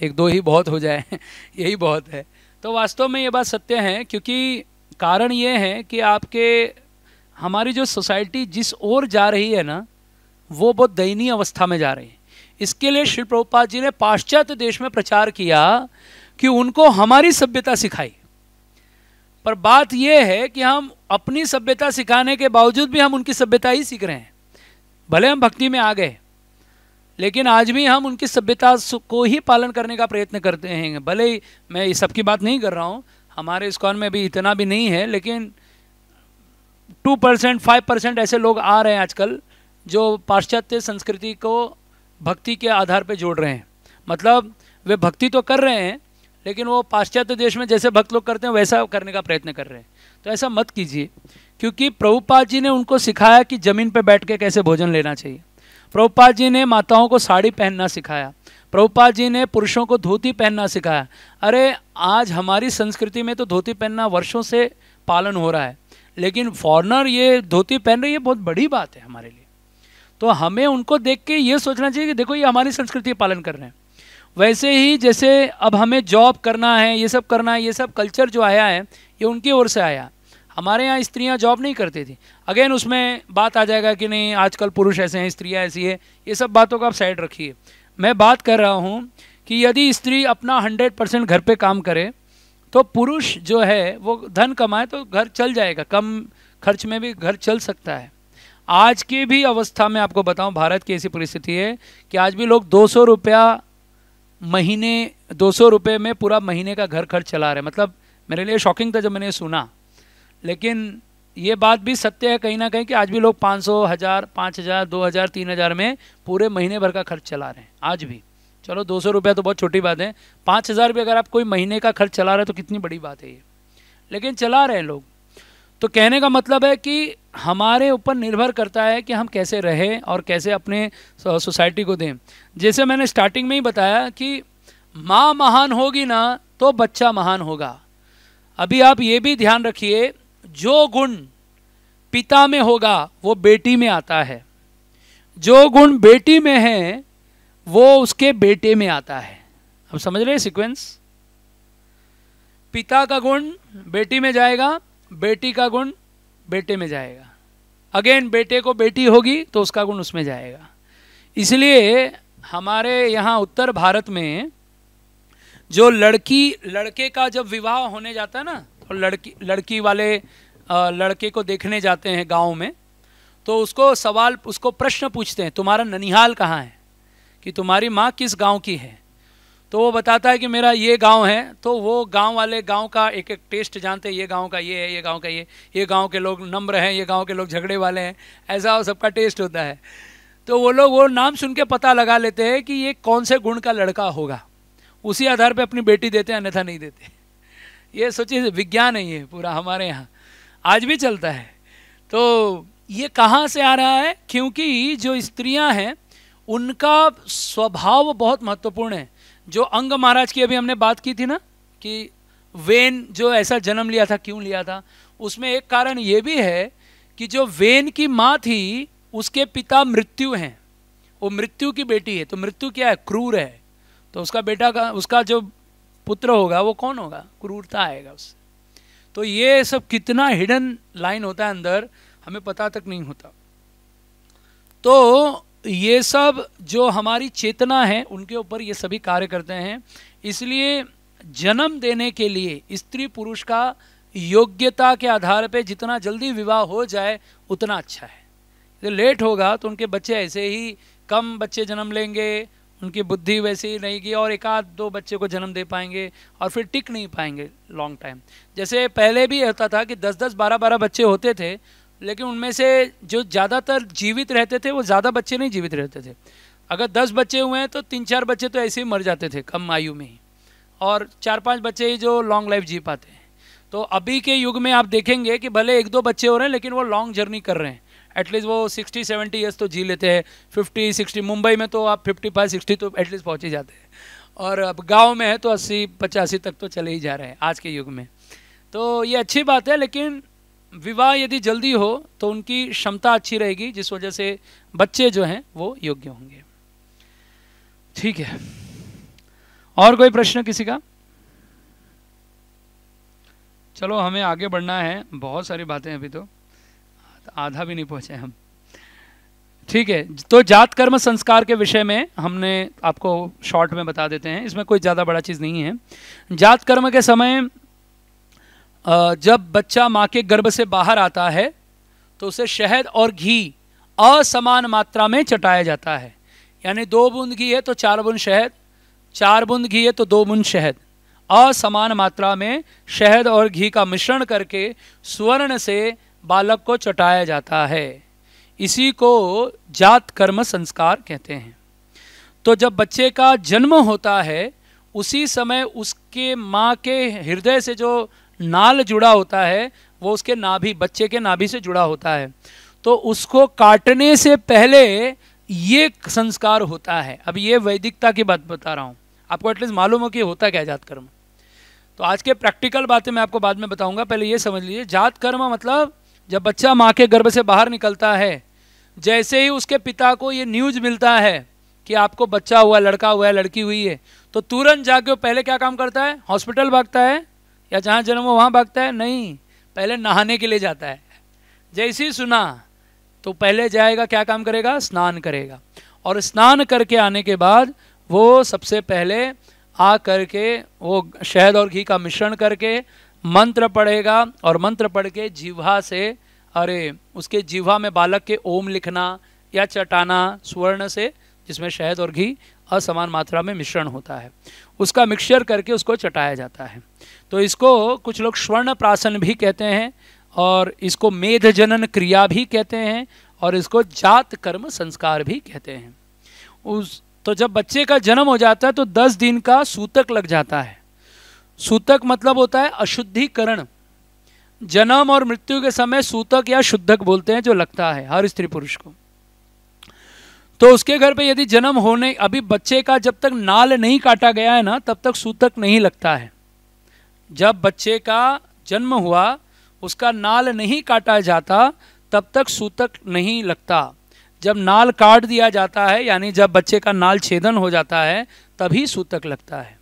एक दो ही बहुत हो जाए यही बहुत है तो वास्तव में ये बात सत्य है क्योंकि कारण ये है कि आपके हमारी जो सोसाइटी जिस ओर जा रही है ना वो बहुत दयनीय अवस्था में जा रही है इसके लिए श्री प्रभुपाद जी ने पाश्चात्य देश में प्रचार किया कि उनको हमारी सभ्यता सिखाई पर बात यह है कि हम अपनी सभ्यता सिखाने के बावजूद भी हम उनकी सभ्यता ही सीख रहे हैं भले हम भक्ति में आ गए लेकिन आज भी हम उनकी सभ्यता को ही पालन करने का प्रयत्न करते हैं भले ही मैं ये सबकी बात नहीं कर रहा हूँ हमारे इस्कॉन में भी इतना भी नहीं है लेकिन टू परसेंट फाइव परसेंट ऐसे लोग आ रहे हैं आजकल जो पाश्चात्य संस्कृति को भक्ति के आधार पर जोड़ रहे हैं मतलब वे भक्ति तो कर रहे हैं लेकिन वो पाश्चात्य देश में जैसे भक्त लोग करते हैं वैसा करने का प्रयत्न कर रहे हैं तो ऐसा मत कीजिए क्योंकि प्रभुपाद जी ने उनको सिखाया कि ज़मीन पर बैठ के कैसे भोजन लेना चाहिए प्रभुपाद जी ने माताओं को साड़ी पहनना सिखाया प्रभुपाद जी ने पुरुषों को धोती पहनना सिखाया अरे आज हमारी संस्कृति में तो धोती पहनना वर्षों से पालन हो रहा है लेकिन फॉरनर ये धोती पहन रही है बहुत बड़ी बात है हमारे लिए तो हमें उनको देख के ये सोचना चाहिए कि देखो ये हमारी संस्कृति पालन कर रहे हैं वैसे ही जैसे अब हमें जॉब करना है ये सब करना है ये सब कल्चर जो आया है ये उनकी ओर से आया हमारे यहाँ स्त्रियाँ जॉब नहीं करती थी अगेन उसमें बात आ जाएगा कि नहीं आजकल पुरुष ऐसे हैं स्त्रियाँ ऐसी है ये सब बातों को आप साइड रखिए मैं बात कर रहा हूँ कि यदि स्त्री अपना हंड्रेड परसेंट घर पे काम करे तो पुरुष जो है वो धन कमाए तो घर चल जाएगा कम खर्च में भी घर चल सकता है आज की भी अवस्था में आपको बताऊं भारत की ऐसी परिस्थिति है कि आज भी लोग दो सौ रुपया महीने दो सौ रुपये में पूरा महीने का घर खर्च चला रहे मतलब मेरे लिए शॉकिंग था जब मैंने सुना लेकिन ये बात भी सत्य है कहीं ना कहीं कि आज भी लोग 500 हज़ार पाँच हज़ार दो हज़ार तीन हज़ार में पूरे महीने भर का खर्च चला रहे हैं आज भी चलो दो सौ रुपया तो बहुत छोटी बात है पाँच हज़ार भी अगर आप कोई महीने का खर्च चला रहे हैं तो कितनी बड़ी बात है ये लेकिन चला रहे हैं लोग तो कहने का मतलब है कि हमारे ऊपर निर्भर करता है कि हम कैसे रहें और कैसे अपने सोसाइटी को दें जैसे मैंने स्टार्टिंग में ही बताया कि माँ महान होगी ना तो बच्चा महान होगा अभी आप ये भी ध्यान रखिए जो गुण पिता में होगा वो बेटी में आता है जो गुण बेटी में है वो उसके बेटे में आता है अब समझ रहे सीक्वेंस पिता का गुण बेटी में जाएगा बेटी का गुण बेटे में जाएगा अगेन बेटे को बेटी होगी तो उसका गुण उसमें जाएगा इसलिए हमारे यहाँ उत्तर भारत में जो लड़की लड़के का जब विवाह होने जाता है ना और लड़की लड़की वाले लड़के को देखने जाते हैं गांव में तो उसको सवाल उसको प्रश्न पूछते हैं तुम्हारा ननिहाल कहाँ है कि तुम्हारी माँ किस गांव की है तो वो बताता है कि मेरा ये गांव है तो वो गांव वाले गांव का एक एक टेस्ट जानते हैं ये गांव का ये है ये गांव का ये ये गांव के लोग नम्र हैं ये गांव के लोग झगड़े वाले हैं ऐसा वो सबका टेस्ट होता है तो वो लोग वो नाम सुन के पता लगा लेते हैं कि ये कौन से गुण का लड़का होगा उसी आधार पर अपनी बेटी देते हैं अन्यथा नहीं देते ये सोचिए विज्ञान है ये पूरा हमारे यहाँ आज भी चलता है तो ये कहाँ से आ रहा है क्योंकि जो स्त्रियां हैं उनका स्वभाव बहुत महत्वपूर्ण है जो अंग महाराज की अभी हमने बात की थी ना कि वेन जो ऐसा जन्म लिया था क्यों लिया था उसमें एक कारण ये भी है कि जो वेन की माँ थी उसके पिता मृत्यु हैं वो मृत्यु की बेटी है तो मृत्यु क्या है क्रूर है तो उसका बेटा का उसका जो पुत्र होगा वो कौन होगा क्रूरता आएगा उससे तो ये सब कितना हिडन लाइन होता है अंदर हमें पता तक नहीं होता तो ये सब जो हमारी चेतना है उनके ऊपर ये सभी कार्य करते हैं इसलिए जन्म देने के लिए स्त्री पुरुष का योग्यता के आधार पे जितना जल्दी विवाह हो जाए उतना अच्छा है तो लेट होगा तो उनके बच्चे ऐसे ही कम बच्चे जन्म लेंगे उनकी बुद्धि वैसे ही रहेगी और एकाध दो बच्चे को जन्म दे पाएंगे और फिर टिक नहीं पाएंगे लॉन्ग टाइम जैसे पहले भी होता था कि दस दस बारह बारह बच्चे होते थे लेकिन उनमें से जो ज़्यादातर जीवित रहते थे वो ज़्यादा बच्चे नहीं जीवित रहते थे अगर दस बच्चे हुए हैं तो तीन चार बच्चे तो ऐसे ही मर जाते थे कम आयु में ही और चार पाँच बच्चे ही जो लॉन्ग लाइफ जी पाते हैं तो अभी के युग में आप देखेंगे कि भले एक दो बच्चे हो रहे हैं लेकिन वो लॉन्ग जर्नी कर रहे हैं एटलीस्ट वो सिक्सटी सेवेंटी ईयर्स तो जी लेते हैं फिफ्टी सिक्सटी मुंबई में तो आप फिफ्टी फाइव सिक्सटी तो एटलीस्ट पहुँच ही जाते हैं और अब गाँव में है तो अस्सी पचासी तक तो चले ही जा रहे हैं आज के युग में तो ये अच्छी बात है लेकिन विवाह यदि जल्दी हो तो उनकी क्षमता अच्छी रहेगी जिस वजह से बच्चे जो हैं वो योग्य होंगे ठीक है और कोई प्रश्न किसी का चलो हमें आगे बढ़ना है बहुत सारी बातें अभी तो आधा भी नहीं पहुंचे हम ठीक है तो जात कर्म संस्कार के विषय में हमने आपको शॉर्ट में बता देते हैं इसमें कोई ज़्यादा बड़ा चीज़ नहीं है जात कर्म के समय जब बच्चा माँ के गर्भ से बाहर आता है तो उसे शहद और घी असमान मात्रा में चटाया जाता है यानी दो बूंद घी है तो चार बूंद शहद चार बूंद घी है तो दो बूंद शहद असमान मात्रा में शहद और घी का मिश्रण करके स्वर्ण से बालक को चटाया जाता है इसी को जात कर्म संस्कार कहते हैं तो जब बच्चे का जन्म होता है उसी समय उसके माँ के हृदय से जो नाल जुड़ा होता है वो उसके नाभि बच्चे के नाभि से जुड़ा होता है तो उसको काटने से पहले ये संस्कार होता है अब ये वैदिकता की बात बता रहा हूँ आपको एटलीस्ट मालूम हो कि होता क्या जात कर्म तो आज के प्रैक्टिकल बातें मैं आपको बाद में बताऊंगा पहले ये समझ लीजिए जात कर्म मतलब जब बच्चा माँ के गर्भ से बाहर निकलता है जैसे ही उसके पिता को ये न्यूज मिलता है कि आपको बच्चा हुआ लड़का हुआ है लड़की हुई है तो तुरंत जाके वो पहले क्या काम करता है हॉस्पिटल भागता है या जहाँ जन्म हो वहाँ भागता है नहीं पहले नहाने के लिए जाता है जैसे ही सुना तो पहले जाएगा क्या काम करेगा स्नान करेगा और स्नान करके आने के बाद वो सबसे पहले आ करके वो शहद और घी का मिश्रण करके मंत्र पढ़ेगा और मंत्र पढ़ के जीवा से अरे उसके जीवा में बालक के ओम लिखना या चटाना स्वर्ण से जिसमें शहद और घी असमान मात्रा में मिश्रण होता है उसका मिक्सचर करके उसको चटाया जाता है तो इसको कुछ लोग स्वर्ण प्राशन भी कहते हैं और इसको मेध जनन क्रिया भी कहते हैं और इसको जात कर्म संस्कार भी कहते हैं उस तो जब बच्चे का जन्म हो जाता है तो दस दिन का सूतक लग जाता है सूतक मतलब होता है अशुद्धिकरण जन्म और मृत्यु के समय सूतक या शुद्धक बोलते हैं जो लगता है हर स्त्री पुरुष को तो उसके घर पे यदि जन्म होने अभी बच्चे का जब तक नाल नहीं काटा गया है ना तब तक सूतक नहीं लगता है जब बच्चे का जन्म हुआ उसका नाल नहीं काटा जाता तब तक सूतक नहीं लगता जब नाल काट दिया जाता है यानी जब बच्चे का नाल छेदन हो जाता है तभी सूतक लगता है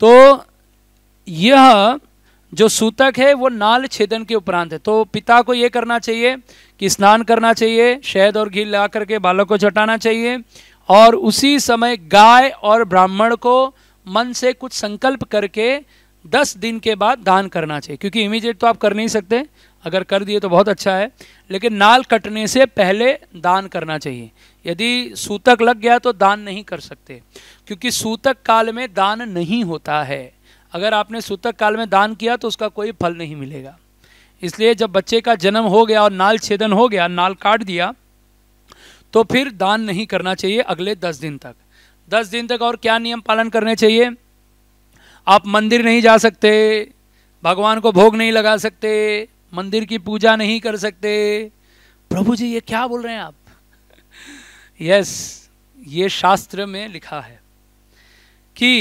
तो यह जो सूतक है वो नाल छेदन के उपरांत है तो पिता को ये करना चाहिए कि स्नान करना चाहिए शहद और घी ला करके बालक को चटाना चाहिए और उसी समय गाय और ब्राह्मण को मन से कुछ संकल्प करके दस दिन के बाद दान करना चाहिए क्योंकि इमीडिएट तो आप कर नहीं सकते अगर कर दिए तो बहुत अच्छा है लेकिन नाल कटने से पहले दान करना चाहिए यदि सूतक लग गया तो दान नहीं कर सकते क्योंकि सूतक काल में दान नहीं होता है अगर आपने सूतक काल में दान किया तो उसका कोई फल नहीं मिलेगा इसलिए जब बच्चे का जन्म हो गया और नाल छेदन हो गया नाल काट दिया तो फिर दान नहीं करना चाहिए अगले दस दिन तक दस दिन तक और क्या नियम पालन करने चाहिए आप मंदिर नहीं जा सकते भगवान को भोग नहीं लगा सकते मंदिर की पूजा नहीं कर सकते प्रभु जी ये क्या बोल रहे हैं आप यस ये शास्त्र में लिखा है कि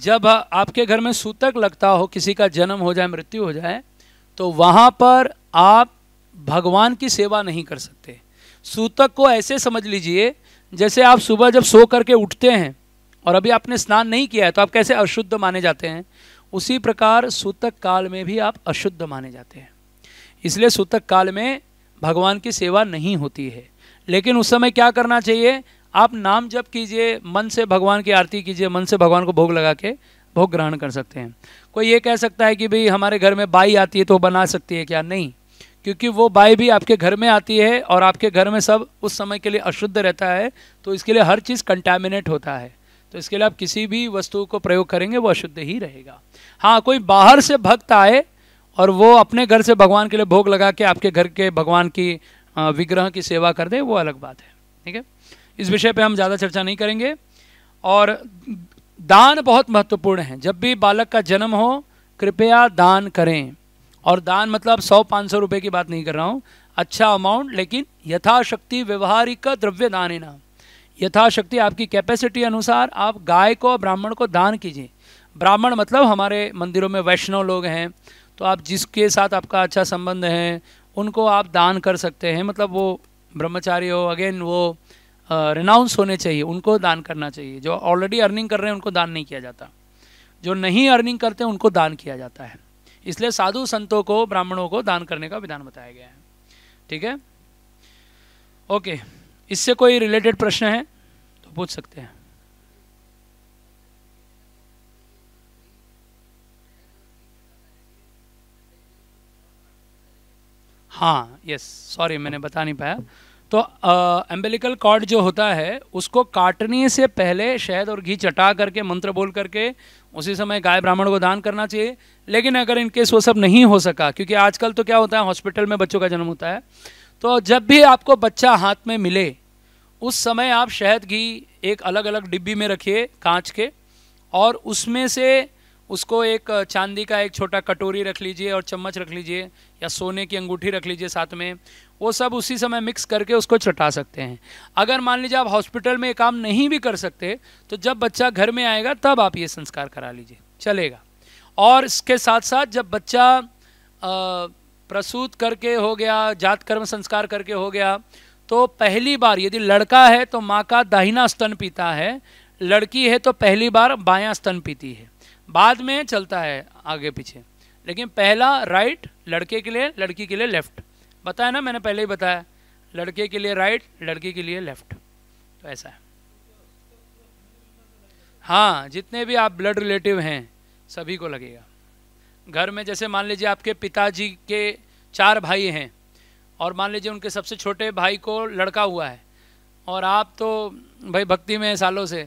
जब आपके घर में सूतक लगता हो किसी का जन्म हो जाए मृत्यु हो जाए तो वहाँ पर आप भगवान की सेवा नहीं कर सकते सूतक को ऐसे समझ लीजिए जैसे आप सुबह जब सो करके उठते हैं और अभी आपने स्नान नहीं किया है तो आप कैसे अशुद्ध माने जाते हैं उसी प्रकार सूतक काल में भी आप अशुद्ध माने जाते हैं इसलिए सूतक काल में भगवान की सेवा नहीं होती है लेकिन उस समय क्या करना चाहिए आप नाम जप कीजिए मन से भगवान की आरती कीजिए मन से भगवान को भोग लगा के भोग ग्रहण कर सकते हैं कोई ये कह सकता है कि भाई हमारे घर में बाई आती है तो बना सकती है क्या नहीं क्योंकि वो बाई भी आपके घर में आती है और आपके घर में सब उस समय के लिए अशुद्ध रहता है तो इसके लिए हर चीज़ कंटामिनेट होता है तो इसके लिए आप किसी भी वस्तु को प्रयोग करेंगे वो अशुद्ध ही रहेगा हाँ कोई बाहर से भक्त आए और वो अपने घर से भगवान के लिए भोग लगा के आपके घर के भगवान की विग्रह की सेवा कर दे वो अलग बात है ठीक है इस विषय पे हम ज़्यादा चर्चा नहीं करेंगे और दान बहुत महत्वपूर्ण है जब भी बालक का जन्म हो कृपया दान करें और दान मतलब सौ पाँच सौ रुपये की बात नहीं कर रहा हूँ अच्छा अमाउंट लेकिन यथाशक्ति व्यवहारिक द्रव्य दान ना यथाशक्ति आपकी कैपेसिटी अनुसार आप गाय को ब्राह्मण को दान कीजिए ब्राह्मण मतलब हमारे मंदिरों में वैष्णव लोग हैं तो आप जिसके साथ आपका अच्छा संबंध है उनको आप दान कर सकते हैं मतलब वो ब्रह्मचारी हो अगेन वो रिनाउंस होने चाहिए उनको दान करना चाहिए जो ऑलरेडी अर्निंग कर रहे हैं उनको दान नहीं किया जाता जो नहीं अर्निंग करते उनको दान किया जाता है इसलिए साधु संतों को ब्राह्मणों को दान करने का विधान बताया गया है ठीक है ओके इससे कोई रिलेटेड प्रश्न है तो पूछ सकते हैं हाँ यस सॉरी मैंने बता नहीं पाया तो एम्बेलिकल कॉर्ड जो होता है उसको काटने से पहले शहद और घी चटा करके मंत्र बोल करके उसी समय गाय ब्राह्मण को दान करना चाहिए लेकिन अगर इनकेस वो सब नहीं हो सका क्योंकि आजकल तो क्या होता है हॉस्पिटल में बच्चों का जन्म होता है तो जब भी आपको बच्चा हाथ में मिले उस समय आप शहद घी एक अलग अलग डिब्बी में रखिए कांच के और उसमें से उसको एक चांदी का एक छोटा कटोरी रख लीजिए और चम्मच रख लीजिए या सोने की अंगूठी रख लीजिए साथ में वो सब उसी समय मिक्स करके उसको चटा सकते हैं अगर मान लीजिए आप हॉस्पिटल में काम नहीं भी कर सकते तो जब बच्चा घर में आएगा तब आप ये संस्कार करा लीजिए चलेगा और इसके साथ साथ जब बच्चा प्रसूत करके हो गया जात कर्म संस्कार करके हो गया तो पहली बार यदि लड़का है तो माँ का दाहिना स्तन पीता है लड़की है तो पहली बार बायां स्तन पीती है बाद में चलता है आगे पीछे लेकिन पहला राइट लड़के के लिए लड़की के लिए लेफ्ट बताया ना मैंने पहले ही बताया लड़के के लिए राइट लड़की के लिए लेफ्ट तो ऐसा है हाँ जितने भी आप ब्लड रिलेटिव हैं सभी को लगेगा घर में जैसे मान लीजिए आपके पिताजी के चार भाई हैं और मान लीजिए उनके सबसे छोटे भाई को लड़का हुआ है और आप तो भाई भक्ति में हैं सालों से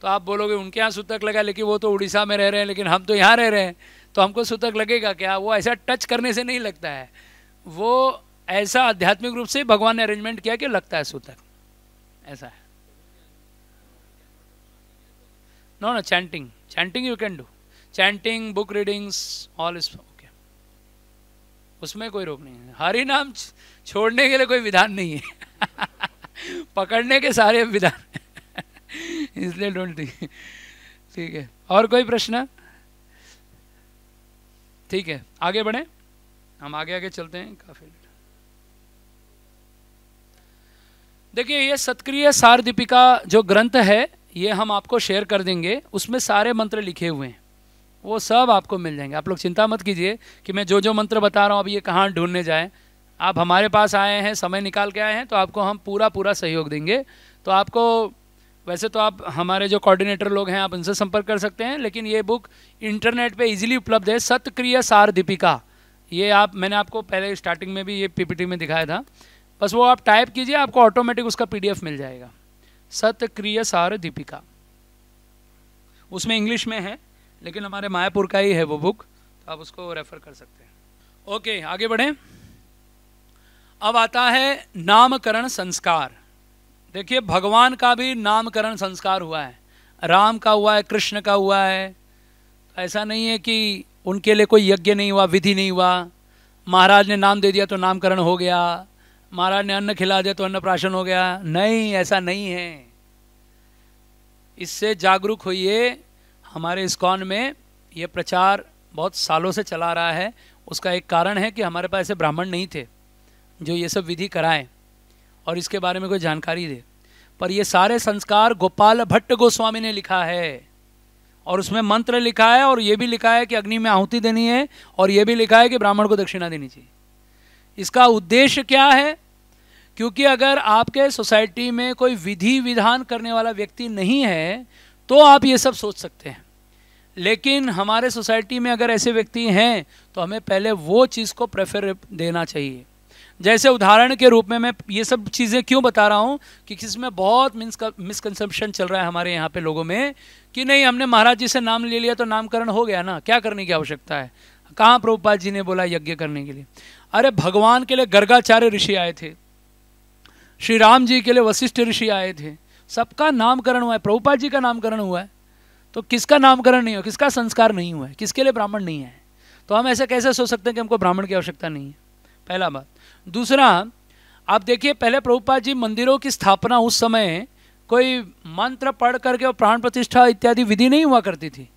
तो आप बोलोगे उनके यहाँ सूतक लगा लेकिन वो तो उड़ीसा में रह रहे हैं लेकिन हम तो यहाँ रह रहे हैं तो हमको सूतक लगेगा क्या वो ऐसा टच करने से नहीं लगता है वो ऐसा आध्यात्मिक रूप से भगवान ने अरेंजमेंट किया कि लगता है सूतक ऐसा है no no chanting chanting you can do chanting book readings all is okay उसमें कोई रोक नहीं है हरि नाम छोड़ने के लिए कोई विधान नहीं है पकड़ने के सारे विधान इसलिए डोंट थिंक ठीक है और कोई प्रश्न ठीक है आगे बढ़े हम आगे आगे चलते हैं काफ़ी लेट देखिए ये सत्क्रिय सार दीपिका जो ग्रंथ है ये हम आपको शेयर कर देंगे उसमें सारे मंत्र लिखे हुए हैं वो सब आपको मिल जाएंगे आप लोग चिंता मत कीजिए कि मैं जो जो मंत्र बता रहा हूँ अब ये कहाँ ढूंढने जाए आप हमारे पास आए हैं समय निकाल के आए हैं तो आपको हम पूरा पूरा सहयोग देंगे तो आपको वैसे तो आप हमारे जो कोऑर्डिनेटर लोग हैं आप उनसे संपर्क कर सकते हैं लेकिन ये बुक इंटरनेट पे इजीली उपलब्ध है सतक्रिय सार दीपिका ये आप मैंने आपको पहले स्टार्टिंग में भी ये पीपीटी में दिखाया था बस वो आप टाइप कीजिए आपको ऑटोमेटिक उसका पीडीएफ मिल जाएगा सतक्रिय सार दीपिका उसमें इंग्लिश में है लेकिन हमारे मायापुर का ही है वो बुक तो आप उसको रेफर कर सकते हैं ओके आगे बढ़ें अब आता है नामकरण संस्कार देखिए भगवान का भी नामकरण संस्कार हुआ है राम का हुआ है कृष्ण का हुआ है ऐसा नहीं है कि उनके लिए कोई यज्ञ नहीं हुआ विधि नहीं हुआ महाराज ने नाम दे दिया तो नामकरण हो गया महाराज ने अन्न खिला दिया तो अन्न प्राशन हो गया नहीं ऐसा नहीं है इससे जागरूक होइए हमारे इस्कॉन में ये प्रचार बहुत सालों से चला रहा है उसका एक कारण है कि हमारे पास ऐसे ब्राह्मण नहीं थे जो ये सब विधि कराएं और इसके बारे में कोई जानकारी दे पर ये सारे संस्कार गोपाल भट्ट गोस्वामी ने लिखा है और उसमें मंत्र लिखा है और ये भी लिखा है कि अग्नि में आहुति देनी है और ये भी लिखा है कि ब्राह्मण को दक्षिणा देनी चाहिए इसका उद्देश्य क्या है क्योंकि अगर आपके सोसाइटी में कोई विधि विधान करने वाला व्यक्ति नहीं है तो आप ये सब सोच सकते हैं लेकिन हमारे सोसाइटी में अगर ऐसे व्यक्ति हैं तो हमें पहले वो चीज़ को प्रेफर देना चाहिए जैसे उदाहरण के रूप में मैं ये सब चीज़ें क्यों बता रहा हूँ कि इसमें बहुत मिसकनसेप्शन चल रहा है हमारे यहाँ पे लोगों में कि नहीं हमने महाराज जी से नाम ले लिया तो नामकरण हो गया ना क्या करने की आवश्यकता है कहाँ प्रभुपाद जी ने बोला यज्ञ करने के लिए अरे भगवान के लिए गर्गाचार्य ऋषि आए थे श्री राम जी के लिए वशिष्ठ ऋषि आए थे सबका नामकरण हुआ है प्रभुपाद जी का नामकरण हुआ है तो किसका नामकरण नहीं हुआ किसका संस्कार नहीं हुआ है किसके लिए ब्राह्मण नहीं है तो हम ऐसे कैसे सोच सकते हैं कि हमको ब्राह्मण की आवश्यकता नहीं है पहला बात दूसरा आप देखिए पहले प्रभुपाद जी मंदिरों की स्थापना उस समय कोई मंत्र पढ़ करके और प्राण प्रतिष्ठा इत्यादि विधि नहीं हुआ करती थी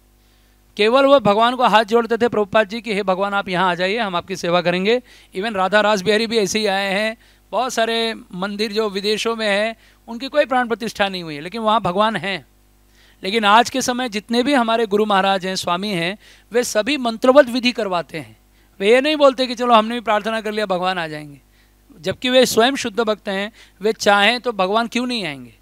केवल वह भगवान को हाथ जोड़ते थे प्रभुपाद जी कि हे भगवान आप यहाँ आ जाइए हम आपकी सेवा करेंगे इवन राधा राज बिहारी भी ऐसे ही आए हैं बहुत सारे मंदिर जो विदेशों में है उनकी कोई प्राण प्रतिष्ठा नहीं हुई है लेकिन वहाँ भगवान हैं लेकिन आज के समय जितने भी हमारे गुरु महाराज हैं स्वामी हैं वे सभी मंत्रवत विधि करवाते हैं वे ये नहीं बोलते कि चलो हमने भी प्रार्थना कर लिया भगवान आ जाएंगे जबकि वे स्वयं शुद्ध भक्त हैं वे चाहें तो भगवान क्यों नहीं आएंगे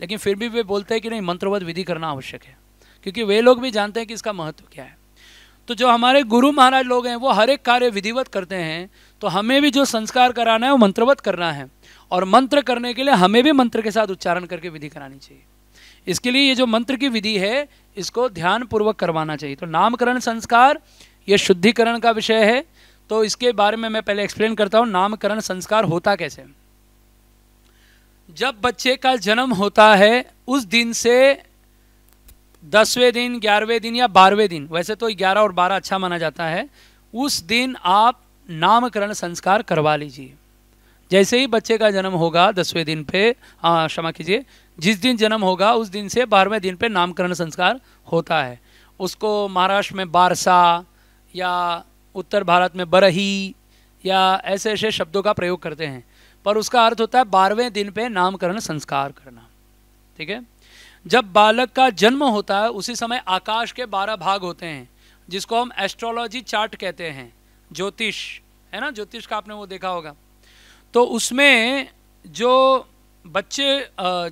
लेकिन फिर भी वे बोलते हैं कि नहीं मंत्रवत विधि करना आवश्यक है क्योंकि वे लोग भी जानते हैं कि इसका महत्व क्या है तो जो हमारे गुरु महाराज लोग हैं वो हर एक कार्य विधिवत करते हैं तो हमें भी जो संस्कार कराना है वो मंत्रवत करना है और मंत्र करने के लिए हमें भी मंत्र के साथ उच्चारण करके विधि करानी चाहिए इसके लिए ये जो मंत्र की विधि है इसको ध्यानपूर्वक करवाना चाहिए तो नामकरण संस्कार यह शुद्धिकरण का विषय है तो इसके बारे में मैं पहले एक्सप्लेन करता हूँ नामकरण संस्कार होता कैसे जब बच्चे का जन्म होता है उस दिन से दसवें दिन ग्यारहवें दिन या बारहवें दिन वैसे तो ग्यारह और बारह अच्छा माना जाता है उस दिन आप नामकरण संस्कार करवा लीजिए जैसे ही बच्चे का जन्म होगा दसवें दिन पे हाँ क्षमा कीजिए जिस दिन जन्म होगा उस दिन से बारहवें दिन पे नामकरण संस्कार होता है उसको महाराष्ट्र में बारसा या उत्तर भारत में बरही या ऐसे ऐसे शब्दों का प्रयोग करते हैं पर उसका अर्थ होता है बारहवें दिन पे नामकरण संस्कार करना ठीक है जब बालक का जन्म होता है उसी समय आकाश के बारह भाग होते हैं जिसको हम एस्ट्रोलॉजी चार्ट कहते हैं ज्योतिष है ना ज्योतिष का आपने वो देखा होगा तो उसमें जो बच्चे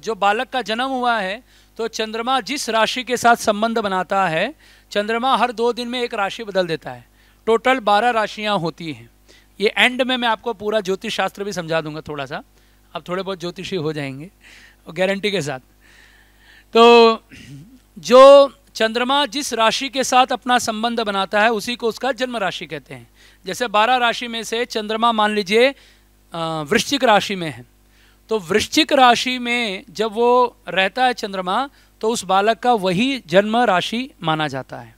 जो बालक का जन्म हुआ है तो चंद्रमा जिस राशि के साथ संबंध बनाता है चंद्रमा हर दो दिन में एक राशि बदल देता है टोटल बारह राशियाँ होती हैं ये एंड में मैं आपको पूरा ज्योतिष शास्त्र भी समझा दूंगा थोड़ा सा आप थोड़े बहुत ज्योतिषी हो जाएंगे गारंटी के साथ तो जो चंद्रमा जिस राशि के साथ अपना संबंध बनाता है उसी को उसका जन्म राशि कहते हैं जैसे बारह राशि में से चंद्रमा मान लीजिए वृश्चिक राशि में है तो वृश्चिक राशि में जब वो रहता है चंद्रमा तो उस बालक का वही जन्म राशि माना जाता है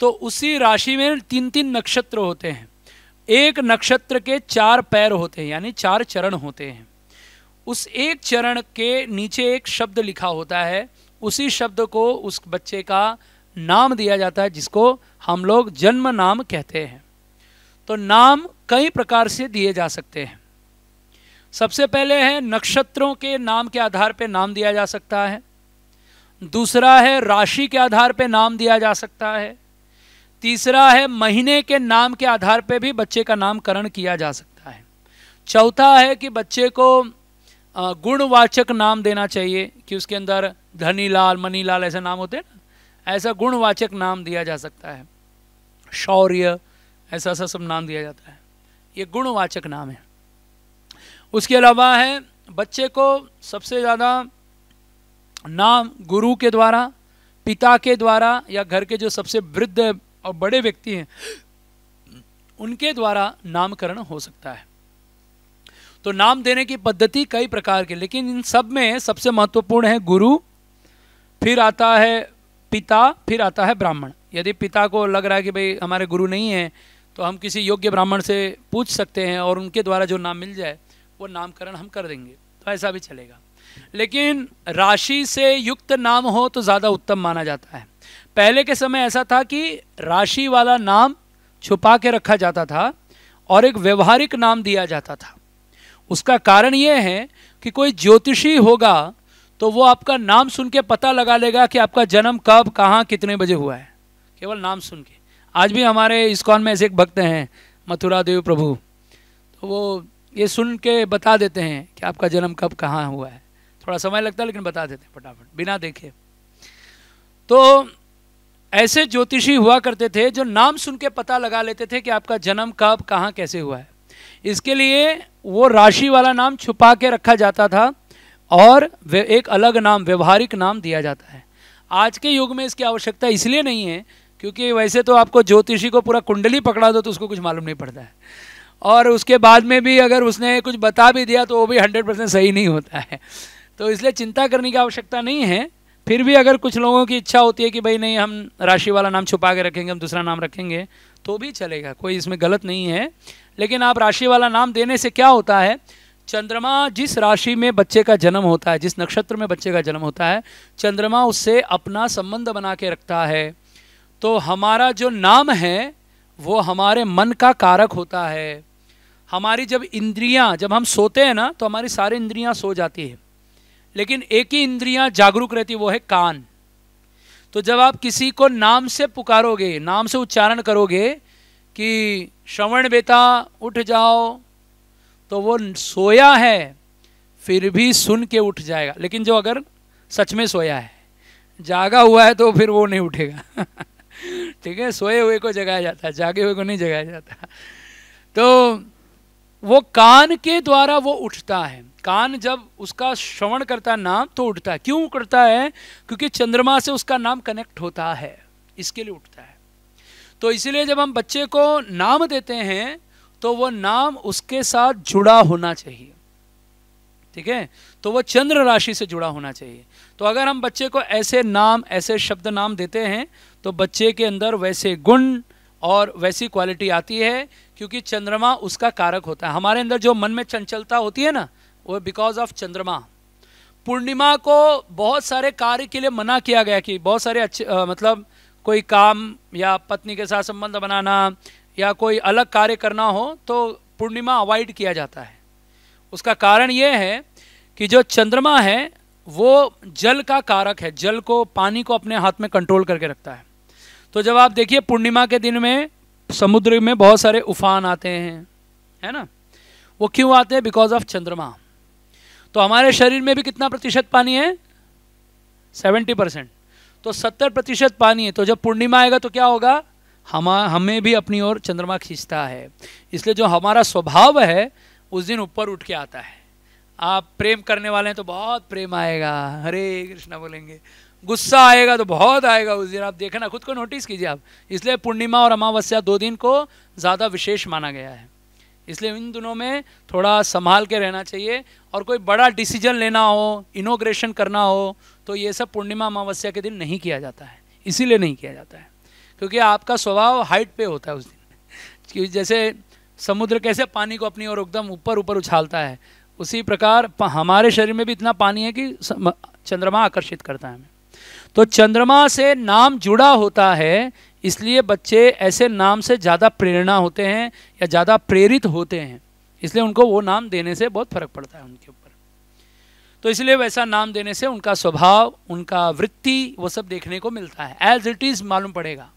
तो उसी राशि में तीन तीन नक्षत्र होते हैं एक नक्षत्र के चार पैर होते हैं यानी चार चरण होते हैं उस एक चरण के नीचे एक शब्द लिखा होता है उसी शब्द को उस बच्चे का नाम दिया जाता है जिसको हम लोग जन्म नाम कहते हैं तो नाम कई प्रकार से दिए जा सकते हैं सबसे पहले है नक्षत्रों के नाम के आधार पर नाम दिया जा सकता है दूसरा है राशि के आधार पे नाम दिया जा सकता है तीसरा है महीने के नाम के आधार पे भी बच्चे का नामकरण किया जा सकता है चौथा है कि बच्चे को गुणवाचक नाम देना चाहिए कि उसके अंदर धनीलाल मनीलाल ऐसे नाम होते हैं ना ऐसा गुणवाचक नाम दिया जा सकता है शौर्य ऐसा ऐसा सब नाम दिया जाता है ये गुणवाचक नाम है उसके अलावा है बच्चे को सबसे ज़्यादा ना गुरु के द्वारा पिता के द्वारा या घर के जो सबसे वृद्ध और बड़े व्यक्ति हैं उनके द्वारा नामकरण हो सकता है तो नाम देने की पद्धति कई प्रकार की लेकिन इन सब में सबसे महत्वपूर्ण है गुरु फिर आता है पिता फिर आता है ब्राह्मण यदि पिता को लग रहा है कि भाई हमारे गुरु नहीं है तो हम किसी योग्य ब्राह्मण से पूछ सकते हैं और उनके द्वारा जो नाम मिल जाए वो नामकरण हम कर देंगे तो ऐसा भी चलेगा लेकिन राशि से युक्त नाम हो तो ज़्यादा उत्तम माना जाता है पहले के समय ऐसा था कि राशि वाला नाम छुपा के रखा जाता था और एक व्यवहारिक नाम दिया जाता था उसका कारण यह है कि कोई ज्योतिषी होगा तो वो आपका नाम सुन के पता लगा लेगा कि आपका जन्म कब कहाँ कितने बजे हुआ है केवल नाम सुन के आज भी हमारे इस्कॉन में ऐसे एक भक्त हैं मथुरा देव प्रभु तो वो ये सुन के बता देते हैं कि आपका जन्म कब कहाँ हुआ है थोड़ा समय लगता है लेकिन बता देते फटाफट बिना देखे तो ऐसे ज्योतिषी हुआ करते थे जो नाम सुन के पता लगा लेते थे कि आपका जन्म कब कहाँ कैसे हुआ है इसके लिए वो राशि वाला नाम छुपा के रखा जाता था और एक अलग नाम व्यवहारिक नाम दिया जाता है आज के युग में इसकी आवश्यकता इसलिए नहीं है क्योंकि वैसे तो आपको ज्योतिषी को पूरा कुंडली पकड़ा दो तो उसको कुछ मालूम नहीं पड़ता है और उसके बाद में भी अगर उसने कुछ बता भी दिया तो वो भी हंड्रेड परसेंट सही नहीं होता है तो इसलिए चिंता करने की आवश्यकता नहीं है फिर भी अगर कुछ लोगों की इच्छा होती है कि भाई नहीं हम राशि वाला नाम छुपा के रखेंगे हम दूसरा नाम रखेंगे तो भी चलेगा कोई इसमें गलत नहीं है लेकिन आप राशि वाला नाम देने से क्या होता है चंद्रमा जिस राशि में बच्चे का जन्म होता है जिस नक्षत्र में बच्चे का जन्म होता है चंद्रमा उससे अपना संबंध बना के रखता है तो हमारा जो नाम है वो हमारे मन का कारक होता है हमारी जब इंद्रियां जब हम सोते हैं ना तो हमारी सारी इंद्रियां सो जाती है लेकिन एक ही इंद्रियां जागरूक रहती वो है कान तो जब आप किसी को नाम से पुकारोगे नाम से उच्चारण करोगे कि श्रवण बेटा उठ जाओ तो वो सोया है फिर भी सुन के उठ जाएगा लेकिन जो अगर सच में सोया है जागा हुआ है तो फिर वो नहीं उठेगा ठीक है सोए हुए को जगाया जाता है जागे हुए को नहीं जगाया जाता तो वो कान के द्वारा वो उठता है कान जब उसका श्रवण करता नाम तो उठता है क्यों उठता है क्योंकि चंद्रमा से उसका नाम कनेक्ट होता है इसके लिए उठता है तो इसलिए जब हम बच्चे को नाम देते हैं तो वो नाम उसके साथ जुड़ा होना चाहिए ठीक है तो वो चंद्र राशि से जुड़ा होना चाहिए तो अगर हम बच्चे को ऐसे नाम ऐसे शब्द नाम देते हैं तो बच्चे के अंदर वैसे गुण और वैसी क्वालिटी आती है क्योंकि चंद्रमा उसका कारक होता है हमारे अंदर जो मन में चंचलता होती है ना वो बिकॉज ऑफ चंद्रमा पूर्णिमा को बहुत सारे कार्य के लिए मना किया गया कि बहुत सारे अच्छे आ, मतलब कोई काम या पत्नी के साथ संबंध बनाना या कोई अलग कार्य करना हो तो पूर्णिमा अवॉइड किया जाता है उसका कारण यह है कि जो चंद्रमा है वो जल का कारक है जल को पानी को अपने हाथ में कंट्रोल करके रखता है तो जब आप देखिए पूर्णिमा के दिन में समुद्र में बहुत सारे उफान आते हैं है ना वो क्यों आते हैं बिकॉज ऑफ चंद्रमा तो हमारे शरीर में भी कितना प्रतिशत पानी है सेवेंटी परसेंट तो सत्तर प्रतिशत पानी है तो जब पूर्णिमा आएगा तो क्या होगा हम हमें भी अपनी ओर चंद्रमा खींचता है इसलिए जो हमारा स्वभाव है उस दिन ऊपर उठ के आता है आप प्रेम करने वाले हैं तो बहुत प्रेम आएगा हरे कृष्णा बोलेंगे गुस्सा आएगा तो बहुत आएगा उस दिन आप देखना खुद को नोटिस कीजिए आप इसलिए पूर्णिमा और अमावस्या दो दिन को ज़्यादा विशेष माना गया है इसलिए इन दिनों में थोड़ा संभाल के रहना चाहिए और कोई बड़ा डिसीजन लेना हो इनोग्रेशन करना हो तो ये सब पूर्णिमा अमावस्या के दिन नहीं किया जाता है इसीलिए नहीं किया जाता है क्योंकि आपका स्वभाव हाइट पे होता है उस दिन कि जैसे समुद्र कैसे पानी को अपनी ओर एकदम ऊपर ऊपर उछालता है उसी प्रकार हमारे शरीर में भी इतना पानी है कि चंद्रमा आकर्षित करता है हमें तो चंद्रमा से नाम जुड़ा होता है इसलिए बच्चे ऐसे नाम से ज़्यादा प्रेरणा होते हैं या ज़्यादा प्रेरित होते हैं इसलिए उनको वो नाम देने से बहुत फर्क पड़ता है उनके ऊपर तो इसलिए वैसा नाम देने से उनका स्वभाव उनका वृत्ति वो सब देखने को मिलता है एज इट इज़ मालूम पड़ेगा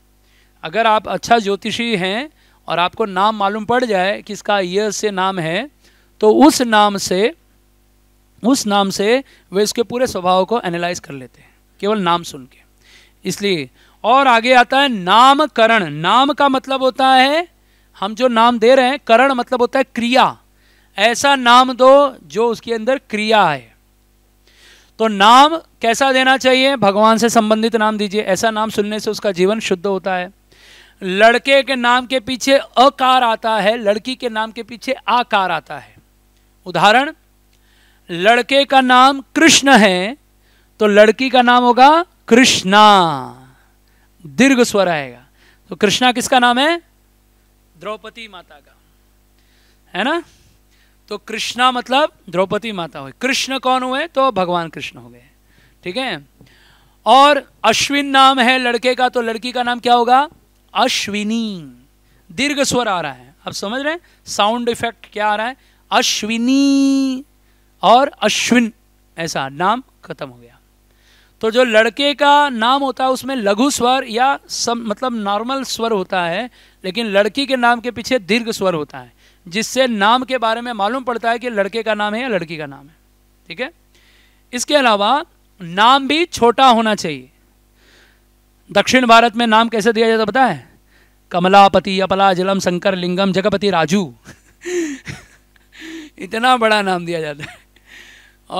अगर आप अच्छा ज्योतिषी हैं और आपको नाम मालूम पड़ जाए कि इसका ये से नाम है तो उस नाम से उस नाम से वे इसके पूरे स्वभाव को एनालाइज कर लेते हैं केवल नाम सुन के इसलिए और आगे आता है नामकरण नाम का मतलब होता है हम जो नाम दे रहे हैं करण मतलब होता है क्रिया ऐसा नाम दो जो उसके अंदर क्रिया है तो नाम कैसा देना चाहिए भगवान से संबंधित नाम दीजिए ऐसा नाम सुनने से उसका जीवन शुद्ध होता है लड़के के नाम के पीछे अकार आता है लड़की के नाम के पीछे आकार आता है उदाहरण लड़के का नाम कृष्ण है तो लड़की का नाम होगा कृष्णा दीर्घ स्वर आएगा तो कृष्णा किसका नाम है द्रौपदी माता का है ना तो कृष्णा मतलब द्रौपदी माता हुई कृष्ण कौन हुए तो भगवान कृष्ण हो गए ठीक है और अश्विन नाम है लड़के का तो लड़की का नाम क्या होगा अश्विनी दीर्घ स्वर आ रहा है आप समझ रहे हैं साउंड इफेक्ट क्या आ रहा है अश्विनी और अश्विन ऐसा नाम खत्म हो गया तो जो लड़के का नाम होता है उसमें लघु स्वर या सम मतलब नॉर्मल स्वर होता है लेकिन लड़की के नाम के पीछे दीर्घ स्वर होता है जिससे नाम के बारे में मालूम पड़ता है कि लड़के का नाम है या लड़की का नाम है ठीक है इसके अलावा नाम भी छोटा होना चाहिए दक्षिण भारत में नाम कैसे दिया जाता बताए कमलापति अपला जलम शंकर लिंगम जगपति राजू इतना बड़ा नाम दिया जाता है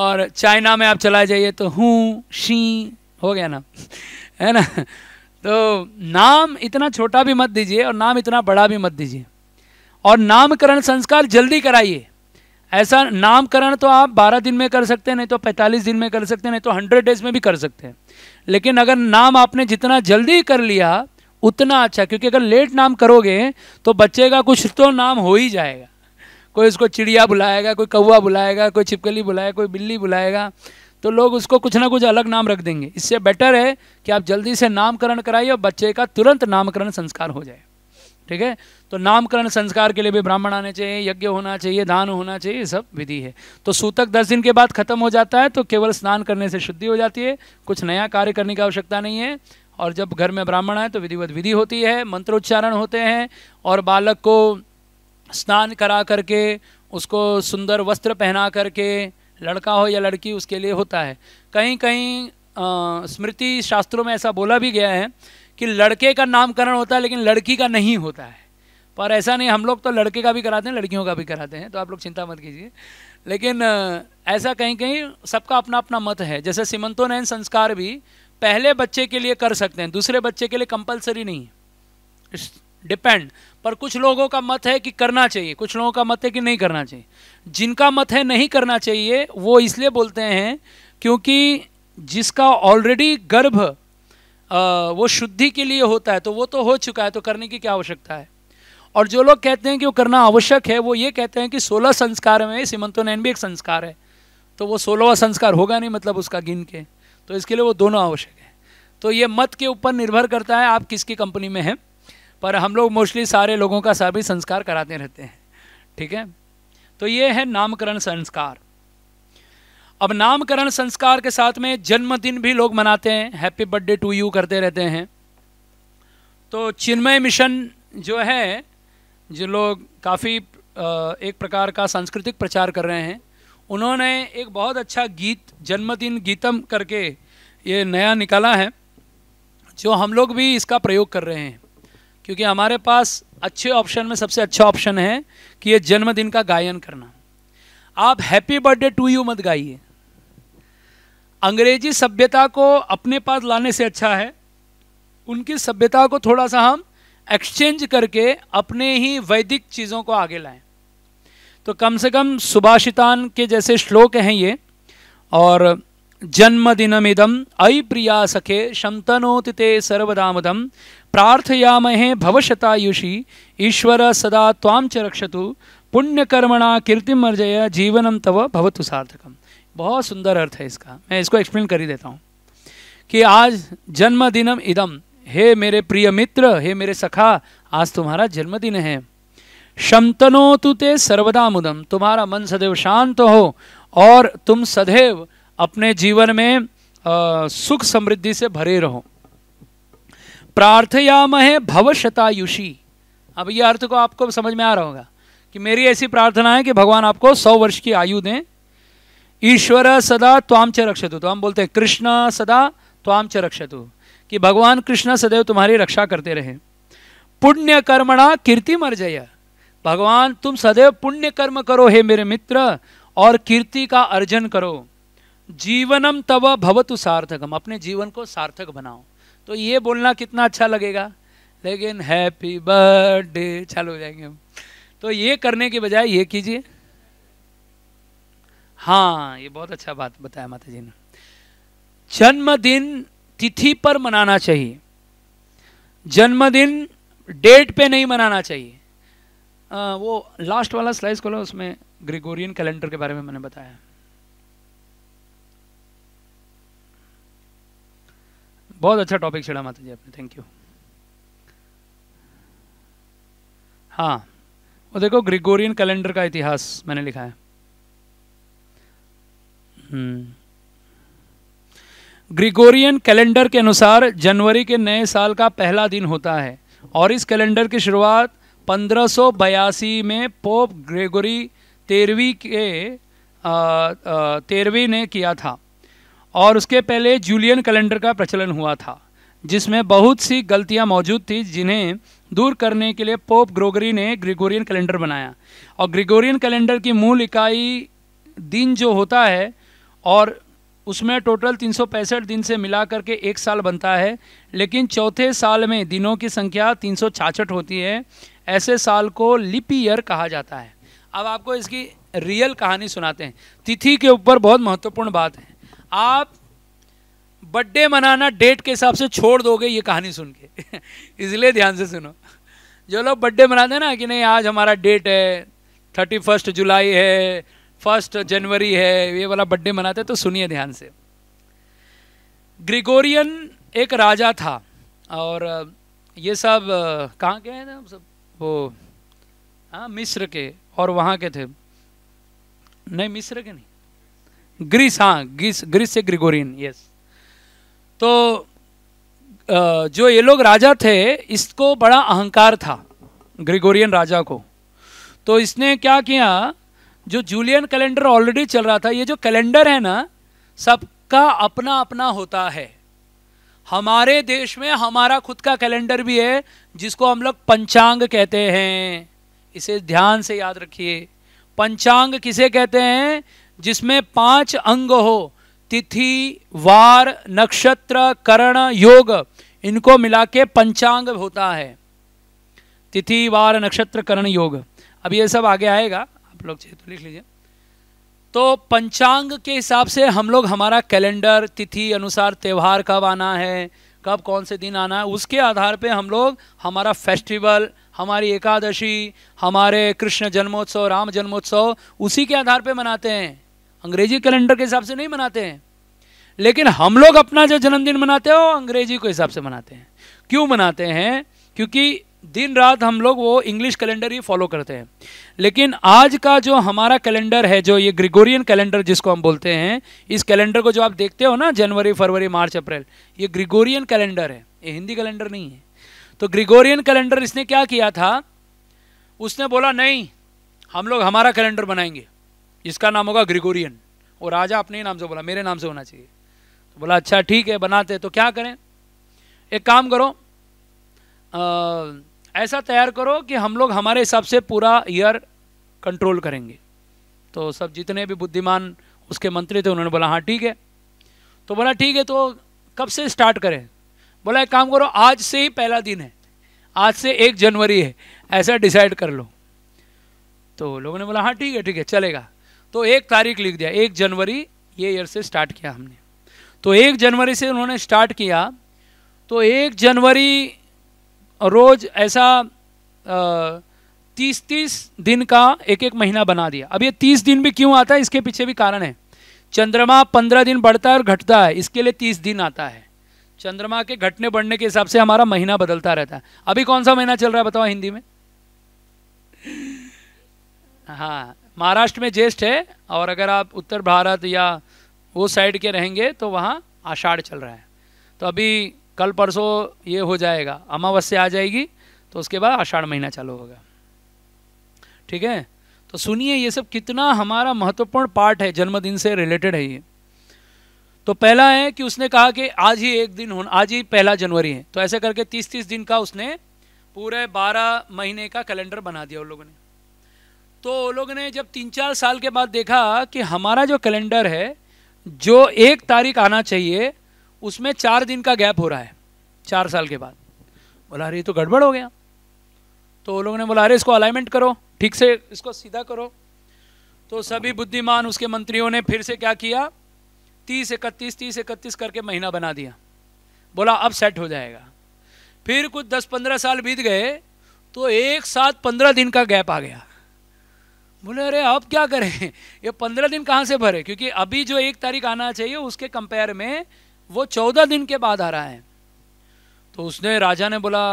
और चाइना में आप चला जाइए तो हूँ शी हो गया ना है ना तो नाम इतना छोटा भी मत दीजिए और नाम इतना बड़ा भी मत दीजिए और नामकरण संस्कार जल्दी कराइए ऐसा नामकरण तो आप 12 दिन में कर सकते हैं नहीं तो 45 दिन में कर सकते हैं नहीं तो 100 डेज में भी कर सकते हैं लेकिन अगर नाम आपने जितना जल्दी कर लिया उतना अच्छा क्योंकि अगर लेट नाम करोगे तो बच्चे का कुछ तो नाम हो ही जाएगा कोई उसको चिड़िया बुलाएगा कोई कौवा बुलाएगा कोई छिपकली बुलाएगा कोई बिल्ली बुलाएगा तो लोग उसको कुछ ना कुछ अलग नाम रख देंगे इससे बेटर है कि आप जल्दी से नामकरण कराइए और बच्चे का तुरंत नामकरण संस्कार हो जाए ठीक है तो नामकरण संस्कार के लिए भी ब्राह्मण आने चाहिए यज्ञ होना चाहिए दान होना चाहिए ये सब विधि है तो सूतक दस दिन के बाद खत्म हो जाता है तो केवल स्नान करने से शुद्धि हो जाती है कुछ नया कार्य करने की आवश्यकता नहीं है और जब घर में ब्राह्मण आए तो विधिवत विधि होती है मंत्रोच्चारण होते हैं और बालक को स्नान करा करके उसको सुंदर वस्त्र पहना करके लड़का हो या लड़की उसके लिए होता है कहीं कहीं स्मृति शास्त्रों में ऐसा बोला भी गया है कि लड़के का नामकरण होता है लेकिन लड़की का नहीं होता है पर ऐसा नहीं हम लोग तो लड़के का भी कराते हैं लड़कियों का भी कराते हैं तो आप लोग चिंता मत कीजिए लेकिन ऐसा कहीं कहीं सबका अपना अपना मत है जैसे सीमंतोनयन संस्कार भी पहले बच्चे के लिए कर सकते हैं दूसरे बच्चे के लिए कंपलसरी नहीं है डिपेंड पर कुछ लोगों का मत है कि करना चाहिए कुछ लोगों का मत है कि नहीं करना चाहिए जिनका मत है नहीं करना चाहिए वो इसलिए बोलते हैं क्योंकि जिसका ऑलरेडी गर्भ वो शुद्धि के लिए होता है तो वो तो हो चुका है तो करने की क्या आवश्यकता है और जो लोग कहते हैं कि वो करना आवश्यक है वो ये कहते हैं कि सोलह संस्कार में नैन भी एक संस्कार है तो वो सोलहवा संस्कार होगा नहीं मतलब उसका गिन के तो इसके लिए वो दोनों आवश्यक है तो ये मत के ऊपर निर्भर करता है आप किसकी कंपनी में हैं पर हम लोग मोस्टली सारे लोगों का सभी संस्कार कराते रहते हैं ठीक है तो ये है नामकरण संस्कार अब नामकरण संस्कार के साथ में जन्मदिन भी लोग मनाते हैं हैप्पी बर्थडे टू यू करते रहते हैं तो चिन्मय मिशन जो है जो लोग काफ़ी एक प्रकार का सांस्कृतिक प्रचार कर रहे हैं उन्होंने एक बहुत अच्छा गीत जन्मदिन गीतम करके ये नया निकाला है जो हम लोग भी इसका प्रयोग कर रहे हैं क्योंकि हमारे पास अच्छे ऑप्शन में सबसे अच्छा ऑप्शन है कि ये जन्मदिन का गायन करना आप हैप्पी बर्थडे टू यू मत गाइए अंग्रेजी सभ्यता को अपने पास लाने से अच्छा है उनकी सभ्यता को थोड़ा सा हम एक्सचेंज करके अपने ही वैदिक चीज़ों को आगे लाएं तो कम से कम सुभाषितान के जैसे श्लोक हैं ये और जन्मदिनमिदम् प्रिया सखे शन्तनोति ते सर्वदामदं प्रार्थयामहे भवशतायुषि ईश्वर सदा त्वां च रक्षतु पुण्यकर्मणा कीर्तिमर्जय जीवन तव भवतु सार्थकम बहुत सुंदर अर्थ है इसका मैं इसको एक्सप्लेन कर ही देता हूँ कि आज जन्मदिनम इदम हे मेरे प्रिय मित्र हे मेरे सखा आज तुम्हारा जन्मदिन है शमतनो तुते सर्वदा मुदम तुम्हारा मन सदैव शांत हो और तुम सदैव अपने जीवन में आ, सुख समृद्धि से भरे रहो प्रार्थयामहे भवशतायुषी अब ये अर्थ को आपको समझ में आ रहा होगा कि मेरी ऐसी प्रार्थना है कि भगवान आपको सौ वर्ष की आयु दें ईश्वर सदा त्वाम च रक्षतु तो हम बोलते हैं कृष्ण सदा त्वाम च रक्षतु कि भगवान कृष्ण सदैव तुम्हारी रक्षा करते रहे पुण्य कर्मणा कीर्ति मर्जय भगवान तुम सदैव पुण्य कर्म करो हे मेरे मित्र और कीर्ति का अर्जन करो जीवनम तव भवतु सार्थकम अपने जीवन को सार्थक बनाओ तो ये बोलना कितना अच्छा लगेगा लेकिन हैप्पी बर्थडे चालू हो जाएंगे हम तो ये करने के बजाय ये कीजिए हाँ ये बहुत अच्छा बात बताया माता जी ने जन्मदिन तिथि पर मनाना चाहिए जन्मदिन डेट पे नहीं मनाना चाहिए आ, वो लास्ट वाला स्लाइस खोला उसमें ग्रिगोरियन कैलेंडर के बारे में मैंने बताया बहुत अच्छा टॉपिक छेड़ा माता जी आपने थैंक यू हाँ वो देखो ग्रिगोरियन कैलेंडर का इतिहास मैंने लिखा है ग्रिगोरियन हम्म। कैलेंडर के अनुसार जनवरी के नए साल का पहला दिन होता है और इस कैलेंडर की शुरुआत 1582 में पोप ग्रेगोरी तेरहवीं के तेरहवीं ने किया था और उसके पहले जूलियन कैलेंडर का प्रचलन हुआ था जिसमें बहुत सी गलतियां मौजूद थी जिन्हें दूर करने के लिए पोप ग्रोगरी ने ग्रिगोरियन कैलेंडर बनाया और ग्रिगोरियन कैलेंडर की मूल इकाई दिन जो होता है और उसमें टोटल तीन दिन से मिला करके एक साल बनता है लेकिन चौथे साल में दिनों की संख्या तीन होती है ऐसे साल को लिप ईयर कहा जाता है अब आपको इसकी रियल कहानी सुनाते हैं तिथि के ऊपर बहुत महत्वपूर्ण बात है आप बर्थडे मनाना डेट के हिसाब से छोड़ दोगे ये कहानी सुन के इसलिए ध्यान से सुनो जो लोग बर्थडे मनाते हैं ना कि नहीं आज हमारा डेट है थर्टी फर्स्ट जुलाई है फर्स्ट जनवरी है ये वाला बर्थडे मनाते हैं तो सुनिए ध्यान से ग्रिगोरियन एक राजा था और ये सब कहाँ के हैं ना सब वो हाँ मिस्र के और वहाँ के थे नहीं मिस्र के नहीं ग्रीस हाँ ग्रीस ग्रीस से ग्रिगोरियन यस तो जो ये लोग राजा थे इसको बड़ा अहंकार था ग्रिगोरियन राजा को तो इसने क्या किया जो जूलियन कैलेंडर ऑलरेडी चल रहा था ये जो कैलेंडर है ना सबका अपना अपना होता है हमारे देश में हमारा खुद का कैलेंडर भी है जिसको हम लोग पंचांग कहते हैं इसे ध्यान से याद रखिए पंचांग किसे कहते हैं जिसमें पांच अंग हो तिथि वार नक्षत्र करण योग इनको मिला के पंचांग होता है तिथि वार नक्षत्र करण योग अब ये सब आगे आएगा आप लोग चाहिए तो लिख लीजिए तो पंचांग के हिसाब से हम लोग हमारा कैलेंडर तिथि अनुसार त्यौहार कब आना है कब कौन से दिन आना है उसके आधार पे हम लोग हमारा फेस्टिवल हमारी एकादशी हमारे कृष्ण जन्मोत्सव राम जन्मोत्सव उसी के आधार पे मनाते हैं अंग्रेजी कैलेंडर के हिसाब से नहीं मनाते हैं लेकिन हम लोग अपना जो जन्मदिन मनाते हैं वो अंग्रेजी के हिसाब से मनाते हैं क्यों मनाते हैं क्योंकि दिन रात हम लोग वो इंग्लिश कैलेंडर ही फॉलो करते हैं लेकिन आज का जो हमारा कैलेंडर है जो ये ग्रिगोरियन कैलेंडर जिसको हम बोलते हैं इस कैलेंडर को जो आप देखते हो ना जनवरी फरवरी मार्च अप्रैल ये ग्रिगोरियन कैलेंडर है ये हिंदी कैलेंडर नहीं है तो ग्रिगोरियन कैलेंडर इसने क्या किया था उसने बोला नहीं हम लोग हमारा कैलेंडर बनाएंगे जिसका नाम होगा ग्रिगोरियन और राजा अपने नाम से बोला मेरे नाम से होना चाहिए तो बोला अच्छा ठीक है बनाते तो क्या करें एक काम करो आ, ऐसा तैयार करो कि हम लोग हमारे हिसाब से पूरा ईयर कंट्रोल करेंगे तो सब जितने भी बुद्धिमान उसके मंत्री थे उन्होंने बोला हाँ ठीक है तो बोला ठीक है तो कब से स्टार्ट करें बोला एक काम करो आज से ही पहला दिन है आज से एक जनवरी है ऐसा डिसाइड कर लो तो लोगों ने बोला हाँ ठीक है ठीक है चलेगा तो एक तारीख लिख दिया एक जनवरी ये ईयर से स्टार्ट किया हमने तो एक जनवरी से उन्होंने स्टार्ट किया तो एक जनवरी रोज ऐसा आ, तीस तीस दिन का एक एक महीना बना दिया अब ये तीस दिन भी क्यों आता है इसके पीछे भी कारण है चंद्रमा पंद्रह दिन बढ़ता है और घटता है इसके लिए तीस दिन आता है चंद्रमा के घटने बढ़ने के हिसाब से हमारा महीना बदलता रहता है अभी कौन सा महीना चल रहा है बताओ हिंदी में हाँ महाराष्ट्र में ज्येष्ठ है और अगर आप उत्तर भारत या वो साइड के रहेंगे तो वहाँ आषाढ़ चल रहा है तो अभी कल परसों ये हो जाएगा अमावस्या आ जाएगी तो उसके बाद आषाढ़ महीना चालू होगा ठीक है तो सुनिए ये सब कितना हमारा महत्वपूर्ण पार्ट है जन्मदिन से रिलेटेड है ये तो पहला है कि उसने कहा कि आज ही एक दिन होना आज ही पहला जनवरी है तो ऐसे करके तीस तीस दिन का उसने पूरे बारह महीने का कैलेंडर बना दिया उन लोगों ने तो लोग ने जब तीन चार साल के बाद देखा कि हमारा जो कैलेंडर है जो एक तारीख आना चाहिए उसमें चार दिन का गैप हो रहा है चार साल के बाद बोला अरे तो गड़बड़ हो गया तो लोगों ने बोला अरे इसको अलाइनमेंट करो ठीक से इसको सीधा करो तो सभी बुद्धिमान उसके मंत्रियों ने फिर से क्या किया तीस इकतीस तीस इकतीस करके महीना बना दिया बोला अब सेट हो जाएगा फिर कुछ दस पंद्रह साल बीत गए तो एक साथ पंद्रह दिन का गैप आ गया बोले अरे अब क्या करें ये पंद्रह दिन कहाँ से भरे क्योंकि अभी जो एक तारीख आना चाहिए उसके कंपेयर में वो चौदह दिन के बाद आ रहा है तो उसने राजा ने बोला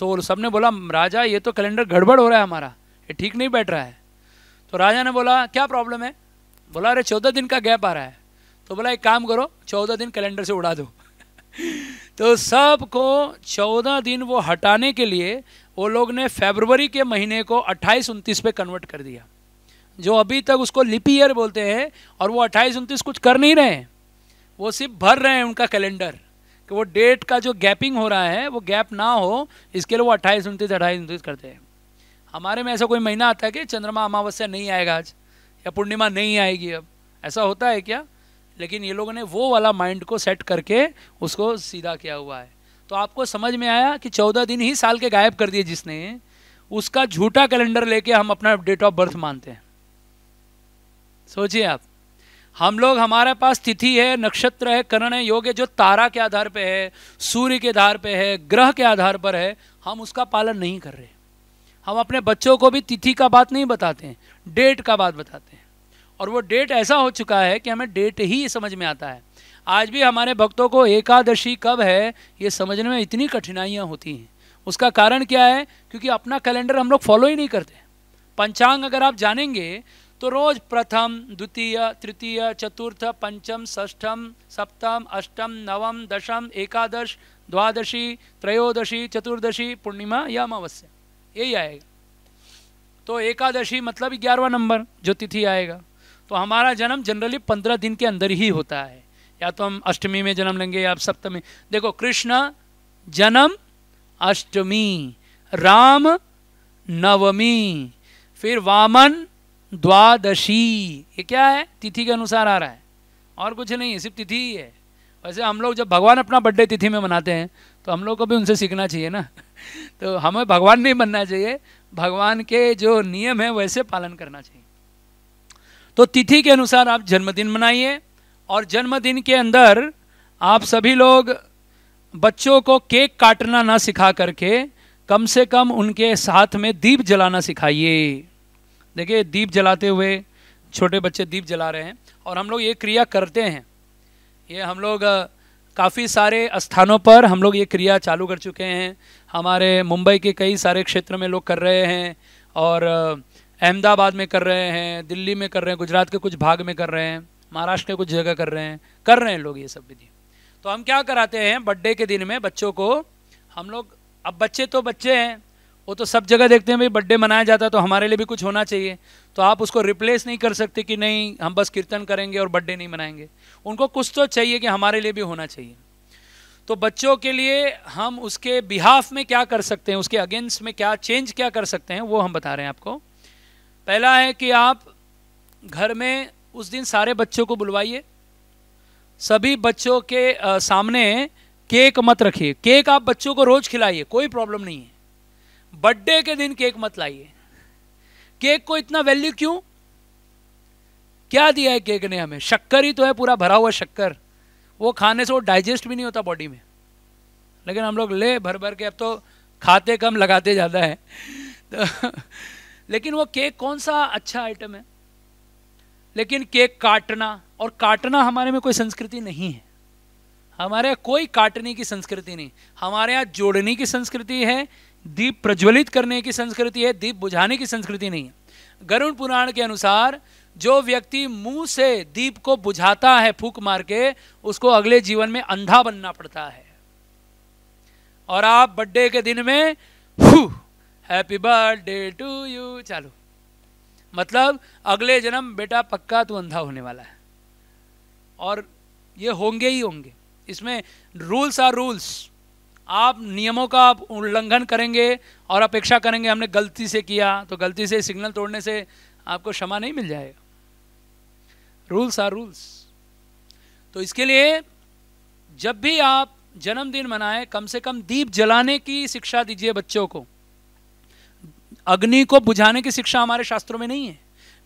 तो सब ने बोला राजा ये तो कैलेंडर गड़बड़ हो रहा है हमारा ये ठीक नहीं बैठ रहा है तो राजा ने बोला क्या प्रॉब्लम है बोला अरे चौदह दिन का गैप आ रहा है तो बोला एक काम करो चौदह दिन कैलेंडर से उड़ा दो तो सबको चौदह दिन वो हटाने के लिए वो लोग ने फेबरवरी के महीने को अट्ठाईस उनतीस पे कन्वर्ट कर दिया जो अभी तक उसको लिपियर बोलते हैं और वो अट्ठाईस उनतीस कुछ कर नहीं रहे हैं वो सिर्फ भर रहे हैं उनका कैलेंडर कि वो डेट का जो गैपिंग हो रहा है वो गैप ना हो इसके लिए वो अट्ठाईस उनतीस अट्ठाईस उनतीस करते हैं हमारे में ऐसा कोई महीना आता है कि चंद्रमा अमावस्या नहीं आएगा आज या पूर्णिमा नहीं आएगी अब ऐसा होता है क्या लेकिन ये लोगों ने वो वाला माइंड को सेट करके उसको सीधा किया हुआ है तो आपको समझ में आया कि चौदह दिन ही साल के गायब कर दिए जिसने उसका झूठा कैलेंडर लेके हम अपना डेट ऑफ बर्थ मानते हैं सोचिए आप हम लोग हमारे पास तिथि है नक्षत्र है करण है योग है जो तारा के आधार पे है सूर्य के आधार पे है ग्रह के आधार पर है हम उसका पालन नहीं कर रहे हम अपने बच्चों को भी तिथि का बात नहीं बताते हैं डेट का बात बताते हैं और वो डेट ऐसा हो चुका है कि हमें डेट ही समझ में आता है आज भी हमारे भक्तों को एकादशी कब है ये समझने में इतनी कठिनाइयाँ होती हैं उसका कारण क्या है क्योंकि अपना कैलेंडर हम लोग फॉलो ही नहीं करते पंचांग अगर आप जानेंगे तो रोज प्रथम द्वितीय तृतीय चतुर्थ पंचम षष्ठम सप्तम अष्टम नवम दशम एकादश द्वादशी त्रयोदशी चतुर्दशी पूर्णिमा या अमावस्या यही आएगा तो एकादशी मतलब ग्यारहवा नंबर जो तिथि आएगा तो हमारा जन्म जनरली पंद्रह दिन के अंदर ही होता है या तो हम अष्टमी में जन्म लेंगे या सप्तमी देखो कृष्ण जन्म अष्टमी राम नवमी फिर वामन द्वादशी ये क्या है तिथि के अनुसार आ रहा है और कुछ नहीं है सिर्फ तिथि ही है वैसे हम लोग जब भगवान अपना बर्थडे तिथि में मनाते हैं तो हम लोग को भी उनसे सीखना चाहिए ना तो हमें भगवान नहीं बनना चाहिए भगवान के जो नियम है वैसे पालन करना चाहिए तो तिथि के अनुसार आप जन्मदिन मनाइए और जन्मदिन के अंदर आप सभी लोग बच्चों को केक काटना ना सिखा करके कम से कम उनके साथ में दीप जलाना सिखाइए देखिए दीप जलाते हुए छोटे बच्चे दीप जला रहे हैं और हम लोग ये क्रिया करते हैं ये हम लोग काफ़ी सारे स्थानों पर हम लोग ये क्रिया चालू कर चुके हैं हमारे मुंबई के कई सारे क्षेत्र में लोग कर रहे हैं और अहमदाबाद में कर रहे हैं दिल्ली में कर रहे हैं गुजरात के कुछ भाग में कर रहे हैं महाराष्ट्र के कुछ जगह कर रहे हैं कर रहे हैं लोग ये सब विधि तो हम क्या कराते हैं बर्थडे के दिन में बच्चों को हम लोग अब बच्चे तो बच्चे हैं वो तो सब जगह देखते हैं भाई बर्थडे मनाया जाता है तो हमारे लिए भी कुछ होना चाहिए तो आप उसको रिप्लेस नहीं कर सकते कि नहीं हम बस कीर्तन करेंगे और बर्थडे नहीं मनाएंगे उनको कुछ तो चाहिए कि हमारे लिए भी होना चाहिए तो बच्चों के लिए हम उसके बिहाफ में क्या कर सकते हैं उसके अगेंस्ट में क्या चेंज क्या कर सकते हैं वो हम बता रहे हैं आपको पहला है कि आप घर में उस दिन सारे बच्चों को बुलवाइए सभी बच्चों के सामने केक मत रखिए केक आप बच्चों को रोज़ खिलाइए कोई प्रॉब्लम नहीं है बर्थडे के दिन केक मत लाइए केक को इतना वैल्यू क्यों क्या दिया है केक ने हमें शक्कर ही तो है पूरा भरा हुआ शक्कर वो खाने से वो डाइजेस्ट भी नहीं होता बॉडी में लेकिन हम लोग ले भर भर के अब तो खाते कम लगाते ज़्यादा है तो लेकिन वो केक कौन सा अच्छा आइटम है लेकिन केक काटना और काटना हमारे में कोई संस्कृति नहीं है हमारे यहाँ कोई काटने की संस्कृति नहीं हमारे यहाँ जोड़ने की संस्कृति है दीप प्रज्वलित करने की संस्कृति है दीप बुझाने की संस्कृति नहीं है गरुण पुराण के अनुसार जो व्यक्ति मुंह से दीप को बुझाता है फूक मार के उसको अगले जीवन में अंधा बनना पड़ता है और आप बर्थडे के दिन में हैप्पी बर्थडे टू यू चालू मतलब अगले जन्म बेटा पक्का तू अंधा होने वाला है और ये होंगे ही होंगे इसमें रूल्स आर रूल्स आप नियमों का आप उल्लंघन करेंगे और अपेक्षा करेंगे हमने गलती से किया तो गलती से सिग्नल तोड़ने से आपको क्षमा नहीं मिल जाएगा रूल्स आर रूल्स तो इसके लिए जब भी आप जन्मदिन मनाएं कम से कम दीप जलाने की शिक्षा दीजिए बच्चों को अग्नि को बुझाने की शिक्षा हमारे शास्त्रों में नहीं है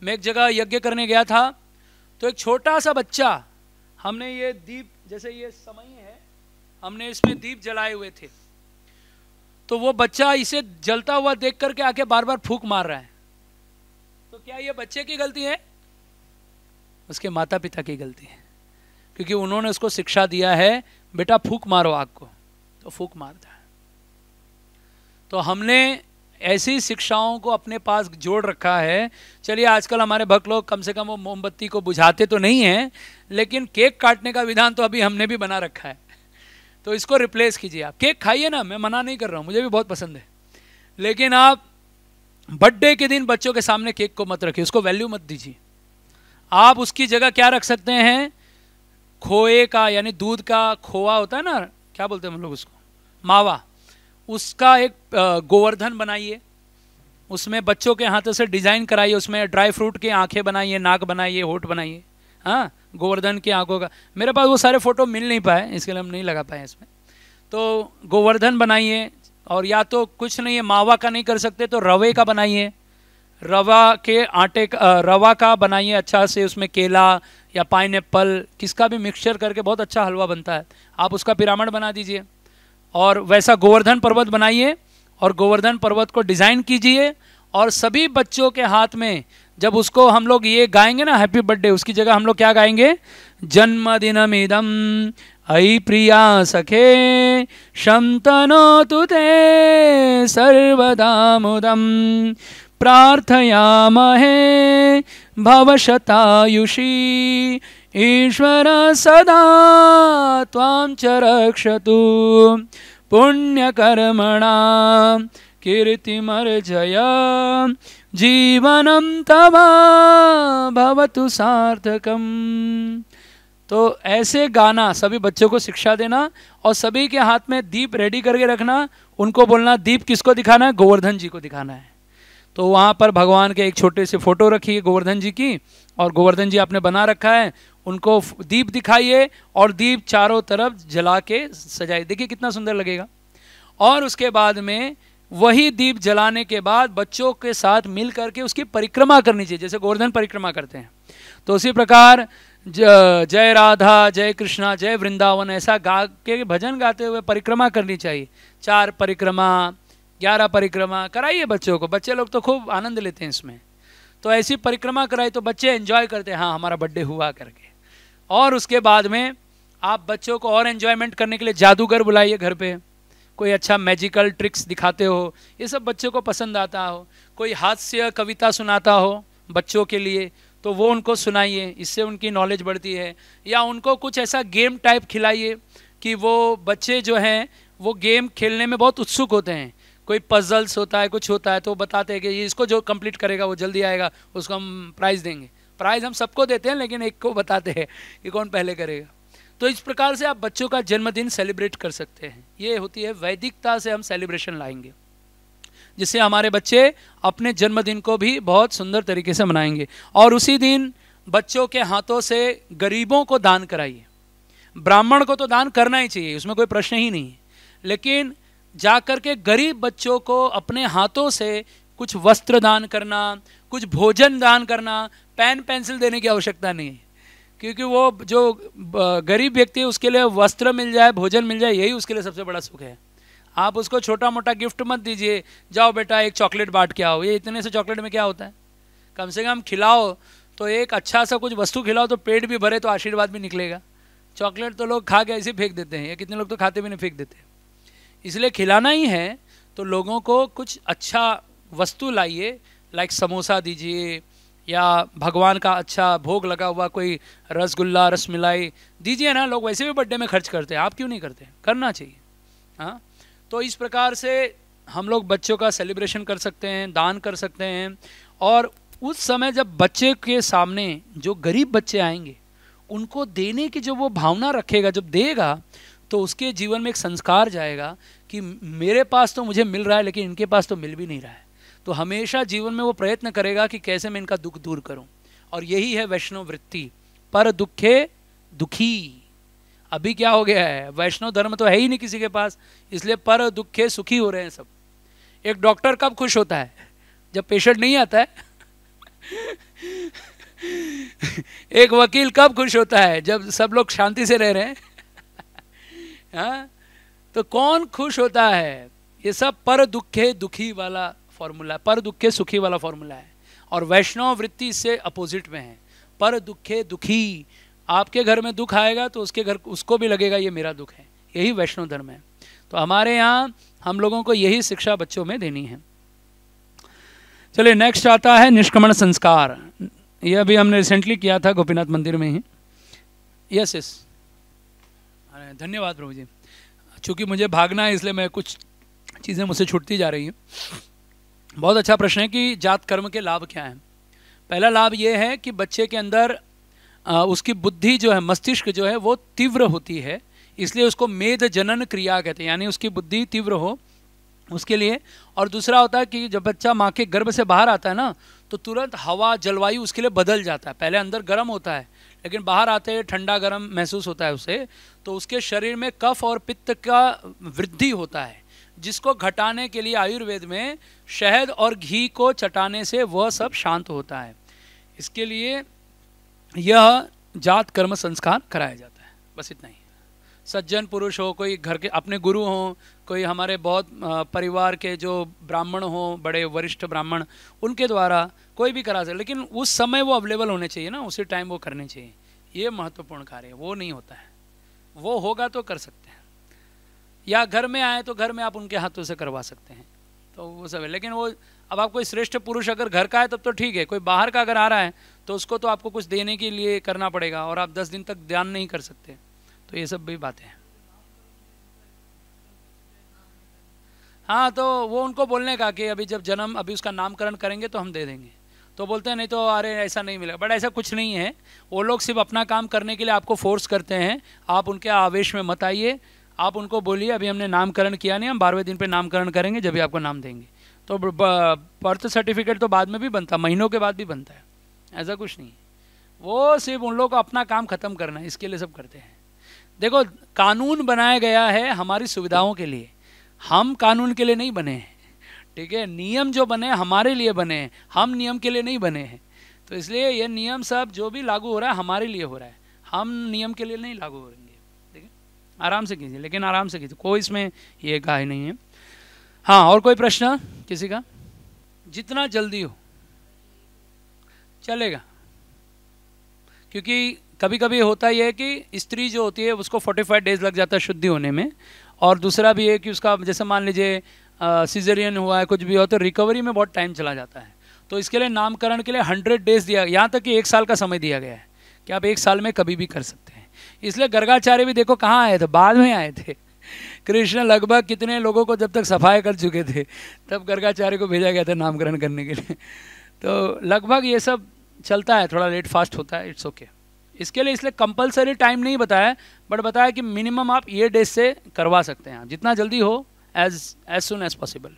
मैं एक जगह यज्ञ करने गया था तो एक छोटा सा बच्चा हमने ये दीप जैसे ये समय है हमने इसमें दीप जलाए हुए थे तो वो बच्चा इसे जलता हुआ देख करके आके बार बार फूक मार रहा है तो क्या ये बच्चे की गलती है उसके माता पिता की गलती है क्योंकि उन्होंने उसको शिक्षा दिया है बेटा फूक मारो आग को तो फूक मारता है तो हमने ऐसी शिक्षाओं को अपने पास जोड़ रखा है चलिए आजकल हमारे भक्त लोग कम से कम वो मोमबत्ती को बुझाते तो नहीं हैं लेकिन केक काटने का विधान तो अभी हमने भी बना रखा है तो इसको रिप्लेस कीजिए आप केक खाइए ना मैं मना नहीं कर रहा हूँ मुझे भी बहुत पसंद है लेकिन आप बर्थडे के दिन बच्चों के सामने केक को मत रखिए उसको वैल्यू मत दीजिए आप उसकी जगह क्या रख सकते हैं खोए का यानी दूध का खोआ होता है ना क्या बोलते हैं हम लोग उसको मावा उसका एक गोवर्धन बनाइए उसमें बच्चों के हाथों से डिज़ाइन कराइए उसमें ड्राई फ्रूट की आंखें बनाइए नाक बनाइए होठ बनाइए हाँ गोवर्धन की आंखों का मेरे पास वो सारे फ़ोटो मिल नहीं पाए इसके लिए हम नहीं लगा पाए इसमें तो गोवर्धन बनाइए और या तो कुछ नहीं है मावा का नहीं कर सकते तो रवे का बनाइए रवा के आटे का रवा का बनाइए अच्छा से उसमें केला या पाइन किसका भी मिक्सचर करके बहुत अच्छा हलवा बनता है आप उसका पिरामिड बना दीजिए और वैसा गोवर्धन पर्वत बनाइए और गोवर्धन पर्वत को डिज़ाइन कीजिए और सभी बच्चों के हाथ में जब उसको हम लोग ये गाएंगे ना हैप्पी बर्थडे उसकी जगह हम लोग क्या गाएंगे जन्मदिनम इदम आई प्रिया सखे शमतनो तुते सर्वदा मुदम महे भवशतायुषी ईश्वर सदा ताम च रक्षतु पुण्यकर्मणा कीर्तिमर जया जीवन भवतु सार्थकम तो ऐसे गाना सभी बच्चों को शिक्षा देना और सभी के हाथ में दीप रेडी करके रखना उनको बोलना दीप किसको दिखाना है गोवर्धन जी को दिखाना है तो वहां पर भगवान के एक छोटे से फोटो रखिए गोवर्धन जी की और गोवर्धन जी आपने बना रखा है उनको दीप दिखाइए और दीप चारों तरफ जला के सजाइए देखिए कितना सुंदर लगेगा और उसके बाद में वही दीप जलाने के बाद बच्चों के साथ मिल करके उसकी परिक्रमा करनी चाहिए जैसे गोवर्धन परिक्रमा करते हैं तो उसी प्रकार जय राधा जय कृष्णा जय वृंदावन ऐसा गा के भजन गाते हुए परिक्रमा करनी चाहिए चार परिक्रमा ग्यारह परिक्रमा कराइए बच्चों को बच्चे लोग तो खूब आनंद लेते हैं इसमें तो ऐसी परिक्रमा कराई तो बच्चे एंजॉय करते हैं हाँ हमारा बर्थडे हुआ करके और उसके बाद में आप बच्चों को और एंजॉयमेंट करने के लिए जादूगर बुलाइए घर पर कोई अच्छा मैजिकल ट्रिक्स दिखाते हो ये सब बच्चों को पसंद आता हो कोई हास्य कविता सुनाता हो बच्चों के लिए तो वो उनको सुनाइए इससे उनकी नॉलेज बढ़ती है या उनको कुछ ऐसा गेम टाइप खिलाइए कि वो बच्चे जो हैं वो गेम खेलने में बहुत उत्सुक होते हैं कोई पजल्स होता है कुछ होता है तो बताते हैं कि इसको जो कंप्लीट करेगा वो जल्दी आएगा उसको हम प्राइज़ देंगे प्राइज़ हम सबको देते हैं लेकिन एक को बताते हैं कि कौन पहले करेगा तो इस प्रकार से आप बच्चों का जन्मदिन सेलिब्रेट कर सकते हैं ये होती है वैदिकता से हम सेलिब्रेशन लाएंगे जिससे हमारे बच्चे अपने जन्मदिन को भी बहुत सुंदर तरीके से मनाएंगे और उसी दिन बच्चों के हाथों से गरीबों को दान कराइए ब्राह्मण को तो दान करना ही चाहिए उसमें कोई प्रश्न ही नहीं है लेकिन जा करके गरीब बच्चों को अपने हाथों से कुछ वस्त्र दान करना कुछ भोजन दान करना पेन पेंसिल देने की आवश्यकता नहीं है क्योंकि वो जो गरीब व्यक्ति है उसके लिए वस्त्र मिल जाए भोजन मिल जाए यही उसके लिए सबसे बड़ा सुख है आप उसको छोटा मोटा गिफ्ट मत दीजिए जाओ बेटा एक चॉकलेट बांट के आओ ये इतने से चॉकलेट में क्या होता है कम से कम खिलाओ तो एक अच्छा सा कुछ वस्तु खिलाओ तो पेट भी भरे तो आशीर्वाद भी निकलेगा चॉकलेट तो लोग खा के ऐसे फेंक देते हैं या कितने लोग तो खाते भी नहीं फेंक देते इसलिए खिलाना ही है तो लोगों को कुछ अच्छा वस्तु लाइए लाइक समोसा दीजिए या भगवान का अच्छा भोग लगा हुआ कोई रसगुल्ला रस मिलाई दीजिए ना लोग वैसे भी बर्थडे में खर्च करते हैं आप क्यों नहीं करते करना चाहिए हाँ तो इस प्रकार से हम लोग बच्चों का सेलिब्रेशन कर सकते हैं दान कर सकते हैं और उस समय जब बच्चे के सामने जो गरीब बच्चे आएंगे उनको देने की जो वो भावना रखेगा जब देगा तो उसके जीवन में एक संस्कार जाएगा कि मेरे पास तो मुझे मिल रहा है लेकिन इनके पास तो मिल भी नहीं रहा है तो हमेशा जीवन में वो प्रयत्न करेगा कि कैसे मैं इनका दुख दूर करूं और यही है वैष्णव वृत्ति पर दुखे दुखी अभी क्या हो गया है वैष्णव धर्म तो है ही नहीं किसी के पास इसलिए पर दुखे सुखी हो रहे हैं सब एक डॉक्टर कब खुश होता है जब पेशेंट नहीं आता है एक वकील कब खुश होता है जब सब लोग शांति से रह रहे हैं हाँ? तो कौन खुश होता है ये सब पर दुखे दुखी वाला फॉर्मूला पर दुखे सुखी वाला फॉर्मूला है और वैष्णव वृत्ति से अपोजिट में है पर दुखे दुखी आपके घर में दुख आएगा तो उसके घर उसको भी लगेगा ये मेरा दुख है यही वैष्णव धर्म है तो हमारे यहाँ हम लोगों को यही शिक्षा बच्चों में देनी है चलिए नेक्स्ट आता है निष्क्रमण संस्कार ये अभी हमने रिसेंटली किया था गोपीनाथ मंदिर में ही यस यस अरे धन्यवाद प्रभु जी चूँकि मुझे भागना है इसलिए मैं कुछ चीज़ें मुझसे छूटती जा रही हैं बहुत अच्छा प्रश्न है कि जात कर्म के लाभ क्या हैं पहला लाभ ये है कि बच्चे के अंदर आ, उसकी बुद्धि जो है मस्तिष्क जो है वो तीव्र होती है इसलिए उसको मेद जनन क्रिया कहते हैं यानी उसकी बुद्धि तीव्र हो उसके लिए और दूसरा होता है कि जब बच्चा माँ के गर्भ से बाहर आता है ना तो तुरंत हवा जलवायु उसके लिए बदल जाता है पहले अंदर गर्म होता है लेकिन बाहर आते ठंडा गर्म महसूस होता है उसे तो उसके शरीर में कफ और पित्त का वृद्धि होता है जिसको घटाने के लिए आयुर्वेद में शहद और घी को चटाने से वह सब शांत होता है इसके लिए यह जात कर्म संस्कार कराया जाता है बस इतना ही सज्जन पुरुष हो कोई घर के अपने गुरु हो कोई हमारे बहुत परिवार के जो ब्राह्मण हो बड़े वरिष्ठ ब्राह्मण उनके द्वारा कोई भी करा सकते लेकिन उस समय वो अवेलेबल होने चाहिए ना उसी टाइम वो करने चाहिए ये महत्वपूर्ण कार्य है वो नहीं होता है वो होगा तो कर सकते या घर में आए तो घर में आप उनके हाथों से करवा सकते हैं तो वो सब है लेकिन वो अब आप कोई श्रेष्ठ पुरुष अगर घर का है तब तो ठीक है कोई बाहर का अगर आ रहा है तो उसको तो आपको कुछ देने के लिए करना पड़ेगा और आप दस दिन तक ध्यान नहीं कर सकते तो ये सब भी बातें हैं हाँ तो वो उनको बोलने का कि अभी जब जन्म अभी उसका नामकरण करेंगे तो हम दे देंगे तो बोलते हैं नहीं तो अरे ऐसा नहीं मिलेगा बट ऐसा कुछ नहीं है वो लोग सिर्फ अपना काम करने के लिए आपको फोर्स करते हैं आप उनके आवेश में मत आइए आप उनको बोलिए अभी हमने नामकरण किया नहीं हम बारहवें दिन पे नामकरण करेंगे जब भी आपको नाम देंगे तो बर्थ सर्टिफिकेट तो बाद में भी बनता महीनों के बाद भी बनता है ऐसा कुछ नहीं वो सिर्फ उन लोगों को अपना काम ख़त्म करना है इसके लिए सब करते हैं देखो कानून बनाया गया है हमारी सुविधाओं के लिए हम कानून के लिए नहीं बने हैं ठीक है नियम जो बने हमारे लिए बने हैं हम नियम के लिए नहीं बने हैं तो इसलिए ये नियम सब जो भी लागू हो रहा है हमारे लिए हो रहा है हम नियम के लिए नहीं लागू हो रहे आराम से कीजिए लेकिन आराम से कीजिए कोई इसमें ये गाय नहीं है हाँ और कोई प्रश्न किसी का जितना जल्दी हो चलेगा क्योंकि कभी कभी होता यह है कि स्त्री जो होती है उसको 45 डेज लग जाता है शुद्धि होने में और दूसरा भी है कि उसका जैसे मान लीजिए सीजरियन हुआ है कुछ भी हो तो रिकवरी में बहुत टाइम चला जाता है तो इसके लिए नामकरण के लिए 100 डेज दिया यहाँ तक कि एक साल का समय दिया गया है कि आप एक साल में कभी भी कर सकते हैं इसलिए गर्गाचार्य भी देखो कहाँ आए थे बाद में आए थे कृष्ण लगभग कितने लोगों को जब तक सफाई कर चुके थे तब गर्गाचार्य को भेजा गया था नामकरण करने के लिए तो लगभग ये सब चलता है थोड़ा लेट फास्ट होता है इट्स ओके इसके लिए इसलिए कंपलसरी टाइम नहीं बताया बट बताया कि मिनिमम आप ये डेज से करवा सकते हैं जितना जल्दी हो एज एज सुन एज पॉसिबल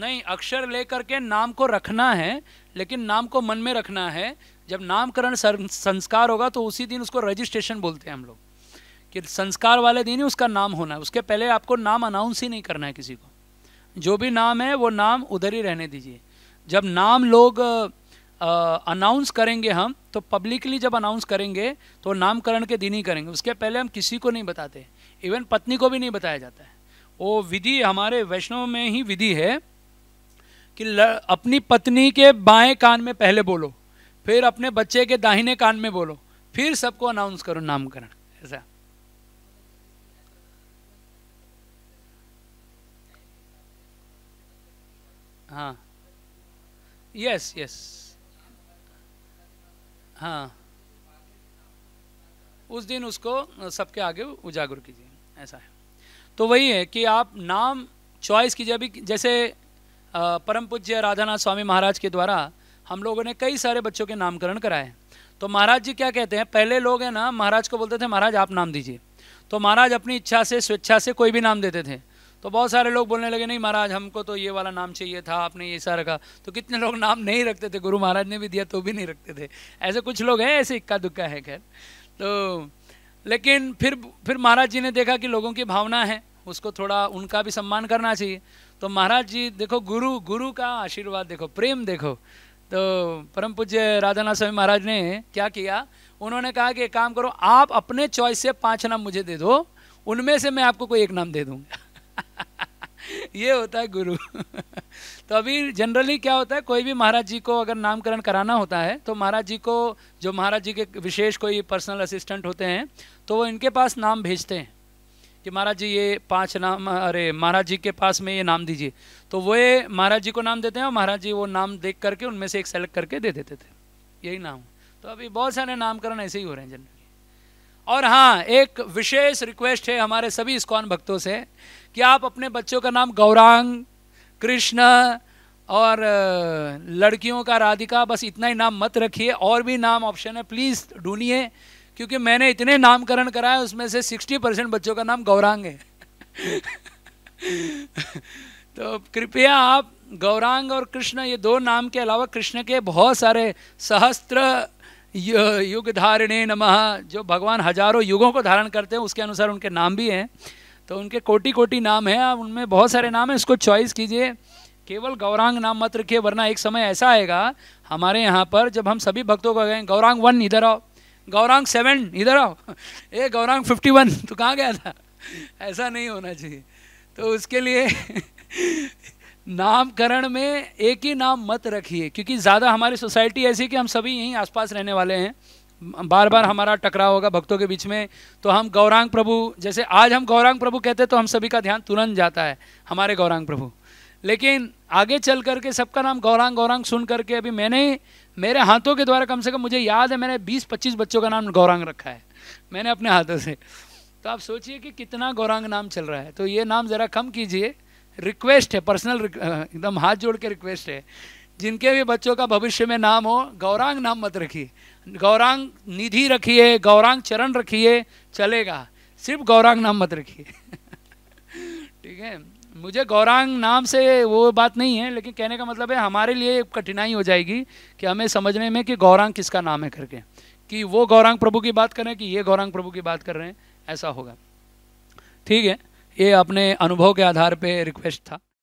नहीं अक्षर लेकर के नाम को रखना है लेकिन नाम को मन में रखना है जब नामकरण संस्कार होगा तो उसी दिन उसको रजिस्ट्रेशन बोलते हैं हम लोग कि संस्कार वाले दिन ही उसका नाम होना है उसके पहले आपको नाम अनाउंस ही नहीं करना है किसी को जो भी नाम है वो नाम उधर ही रहने दीजिए जब नाम लोग अनाउंस करेंगे हम तो पब्लिकली जब अनाउंस करेंगे तो नामकरण के दिन ही करेंगे उसके पहले हम किसी को नहीं बताते इवन पत्नी को भी नहीं बताया जाता है वो विधि हमारे वैष्णव में ही विधि है कि अपनी पत्नी के बाएं कान में पहले बोलो फिर अपने बच्चे के दाहिने कान में बोलो फिर सबको अनाउंस करो नामकरण ऐसा हाँ यस यस हाँ उस दिन उसको सबके आगे उजागर कीजिए ऐसा है तो वही है कि आप नाम चॉइस कीजिए अभी जैसे परम पूज्य राधानाथ स्वामी महाराज के द्वारा हम लोगों ने कई सारे बच्चों के नामकरण कराए तो महाराज जी क्या कहते हैं पहले लोग हैं ना महाराज को बोलते थे महाराज आप नाम दीजिए तो महाराज अपनी इच्छा से स्वेच्छा से कोई भी नाम देते थे तो बहुत सारे लोग बोलने लगे नहीं महाराज हमको तो ये वाला नाम चाहिए था आपने ये सारा रखा तो कितने लोग नाम नहीं रखते थे गुरु महाराज ने भी दिया तो भी नहीं रखते थे ऐसे कुछ लोग हैं ऐसे इक्का दुक्का है खैर तो लेकिन फिर फिर महाराज जी ने देखा कि लोगों की भावना है उसको थोड़ा उनका भी सम्मान करना चाहिए तो महाराज जी देखो गुरु गुरु का आशीर्वाद देखो प्रेम देखो तो परम पूज्य राधानाथ स्वामी महाराज ने क्या किया उन्होंने कहा कि एक काम करो आप अपने चॉइस से पांच नाम मुझे दे दो उनमें से मैं आपको कोई एक नाम दे दूंगा ये होता है गुरु तो अभी जनरली क्या होता है कोई भी महाराज जी को अगर नामकरण कराना होता है तो महाराज जी को जो महाराज जी के विशेष कोई पर्सनल असिस्टेंट होते हैं तो वो इनके पास नाम भेजते हैं कि महाराज जी ये पांच नाम अरे महाराज जी के पास में ये नाम दीजिए तो वो महाराज जी को नाम देते हैं और महाराज जी वो नाम देख करके उनमें से एक सेलेक्ट करके दे देते थे यही नाम तो अभी बहुत सारे नामकरण ऐसे ही हो रहे हैं जनरली और हाँ एक विशेष रिक्वेस्ट है हमारे सभी इस्कॉन भक्तों से कि आप अपने बच्चों का नाम गौरांग कृष्ण और लड़कियों का राधिका बस इतना ही नाम मत रखिए और भी नाम ऑप्शन है प्लीज़ ढूंढिए क्योंकि मैंने इतने नामकरण कराए उसमें से 60 परसेंट बच्चों का नाम गौरांग है तो कृपया आप गौरांग और कृष्ण ये दो नाम के अलावा कृष्ण के बहुत सारे सहस्त्र युग धारिणे नमः जो भगवान हजारों युगों को धारण करते हैं उसके अनुसार उनके नाम भी हैं तो उनके कोटि कोटि नाम हैं आप उनमें बहुत सारे नाम हैं उसको चॉइस कीजिए केवल गौरांग नाम मत रखिए वरना एक समय ऐसा आएगा हमारे यहाँ पर जब हम सभी भक्तों को गए गौरांग वन इधर आओ गौरांग सेवन इधर आओ ए गौरांग फिफ्टी वन तो कहाँ गया था ऐसा नहीं होना चाहिए तो उसके लिए नामकरण में एक ही नाम मत रखिए क्योंकि ज़्यादा हमारी सोसाइटी ऐसी कि हम सभी यहीं आसपास रहने वाले हैं बार बार हमारा टकराव होगा भक्तों के बीच में तो हम गौरांग प्रभु जैसे आज हम गौरांग प्रभु कहते तो हम सभी का ध्यान तुरंत जाता है हमारे गौरांग प्रभु लेकिन आगे चल करके सबका नाम गौरांग गौरांग सुन करके अभी मैंने मेरे हाथों के द्वारा कम से कम मुझे याद है मैंने 20-25 बच्चों का नाम गौरांग रखा है मैंने अपने हाथों से तो आप सोचिए कि कितना गौरांग नाम चल रहा है तो ये नाम ज़रा कम कीजिए रिक्वेस्ट है पर्सनल एकदम हाथ जोड़ के रिक्वेस्ट है जिनके भी बच्चों का भविष्य में नाम हो गौरांग नाम मत रखिए गौरांग निधि रखिए गौरांग चरण रखिए चलेगा सिर्फ गौरांग नाम मत रखिए ठीक है मुझे गौरांग नाम से वो बात नहीं है लेकिन कहने का मतलब है हमारे लिए कठिनाई हो जाएगी कि हमें समझने में कि गौरांग किसका नाम है करके कि वो गौरांग प्रभु की बात कर रहे हैं कि ये गौरांग प्रभु की बात कर रहे हैं ऐसा होगा ठीक है ये अपने अनुभव के आधार पे रिक्वेस्ट था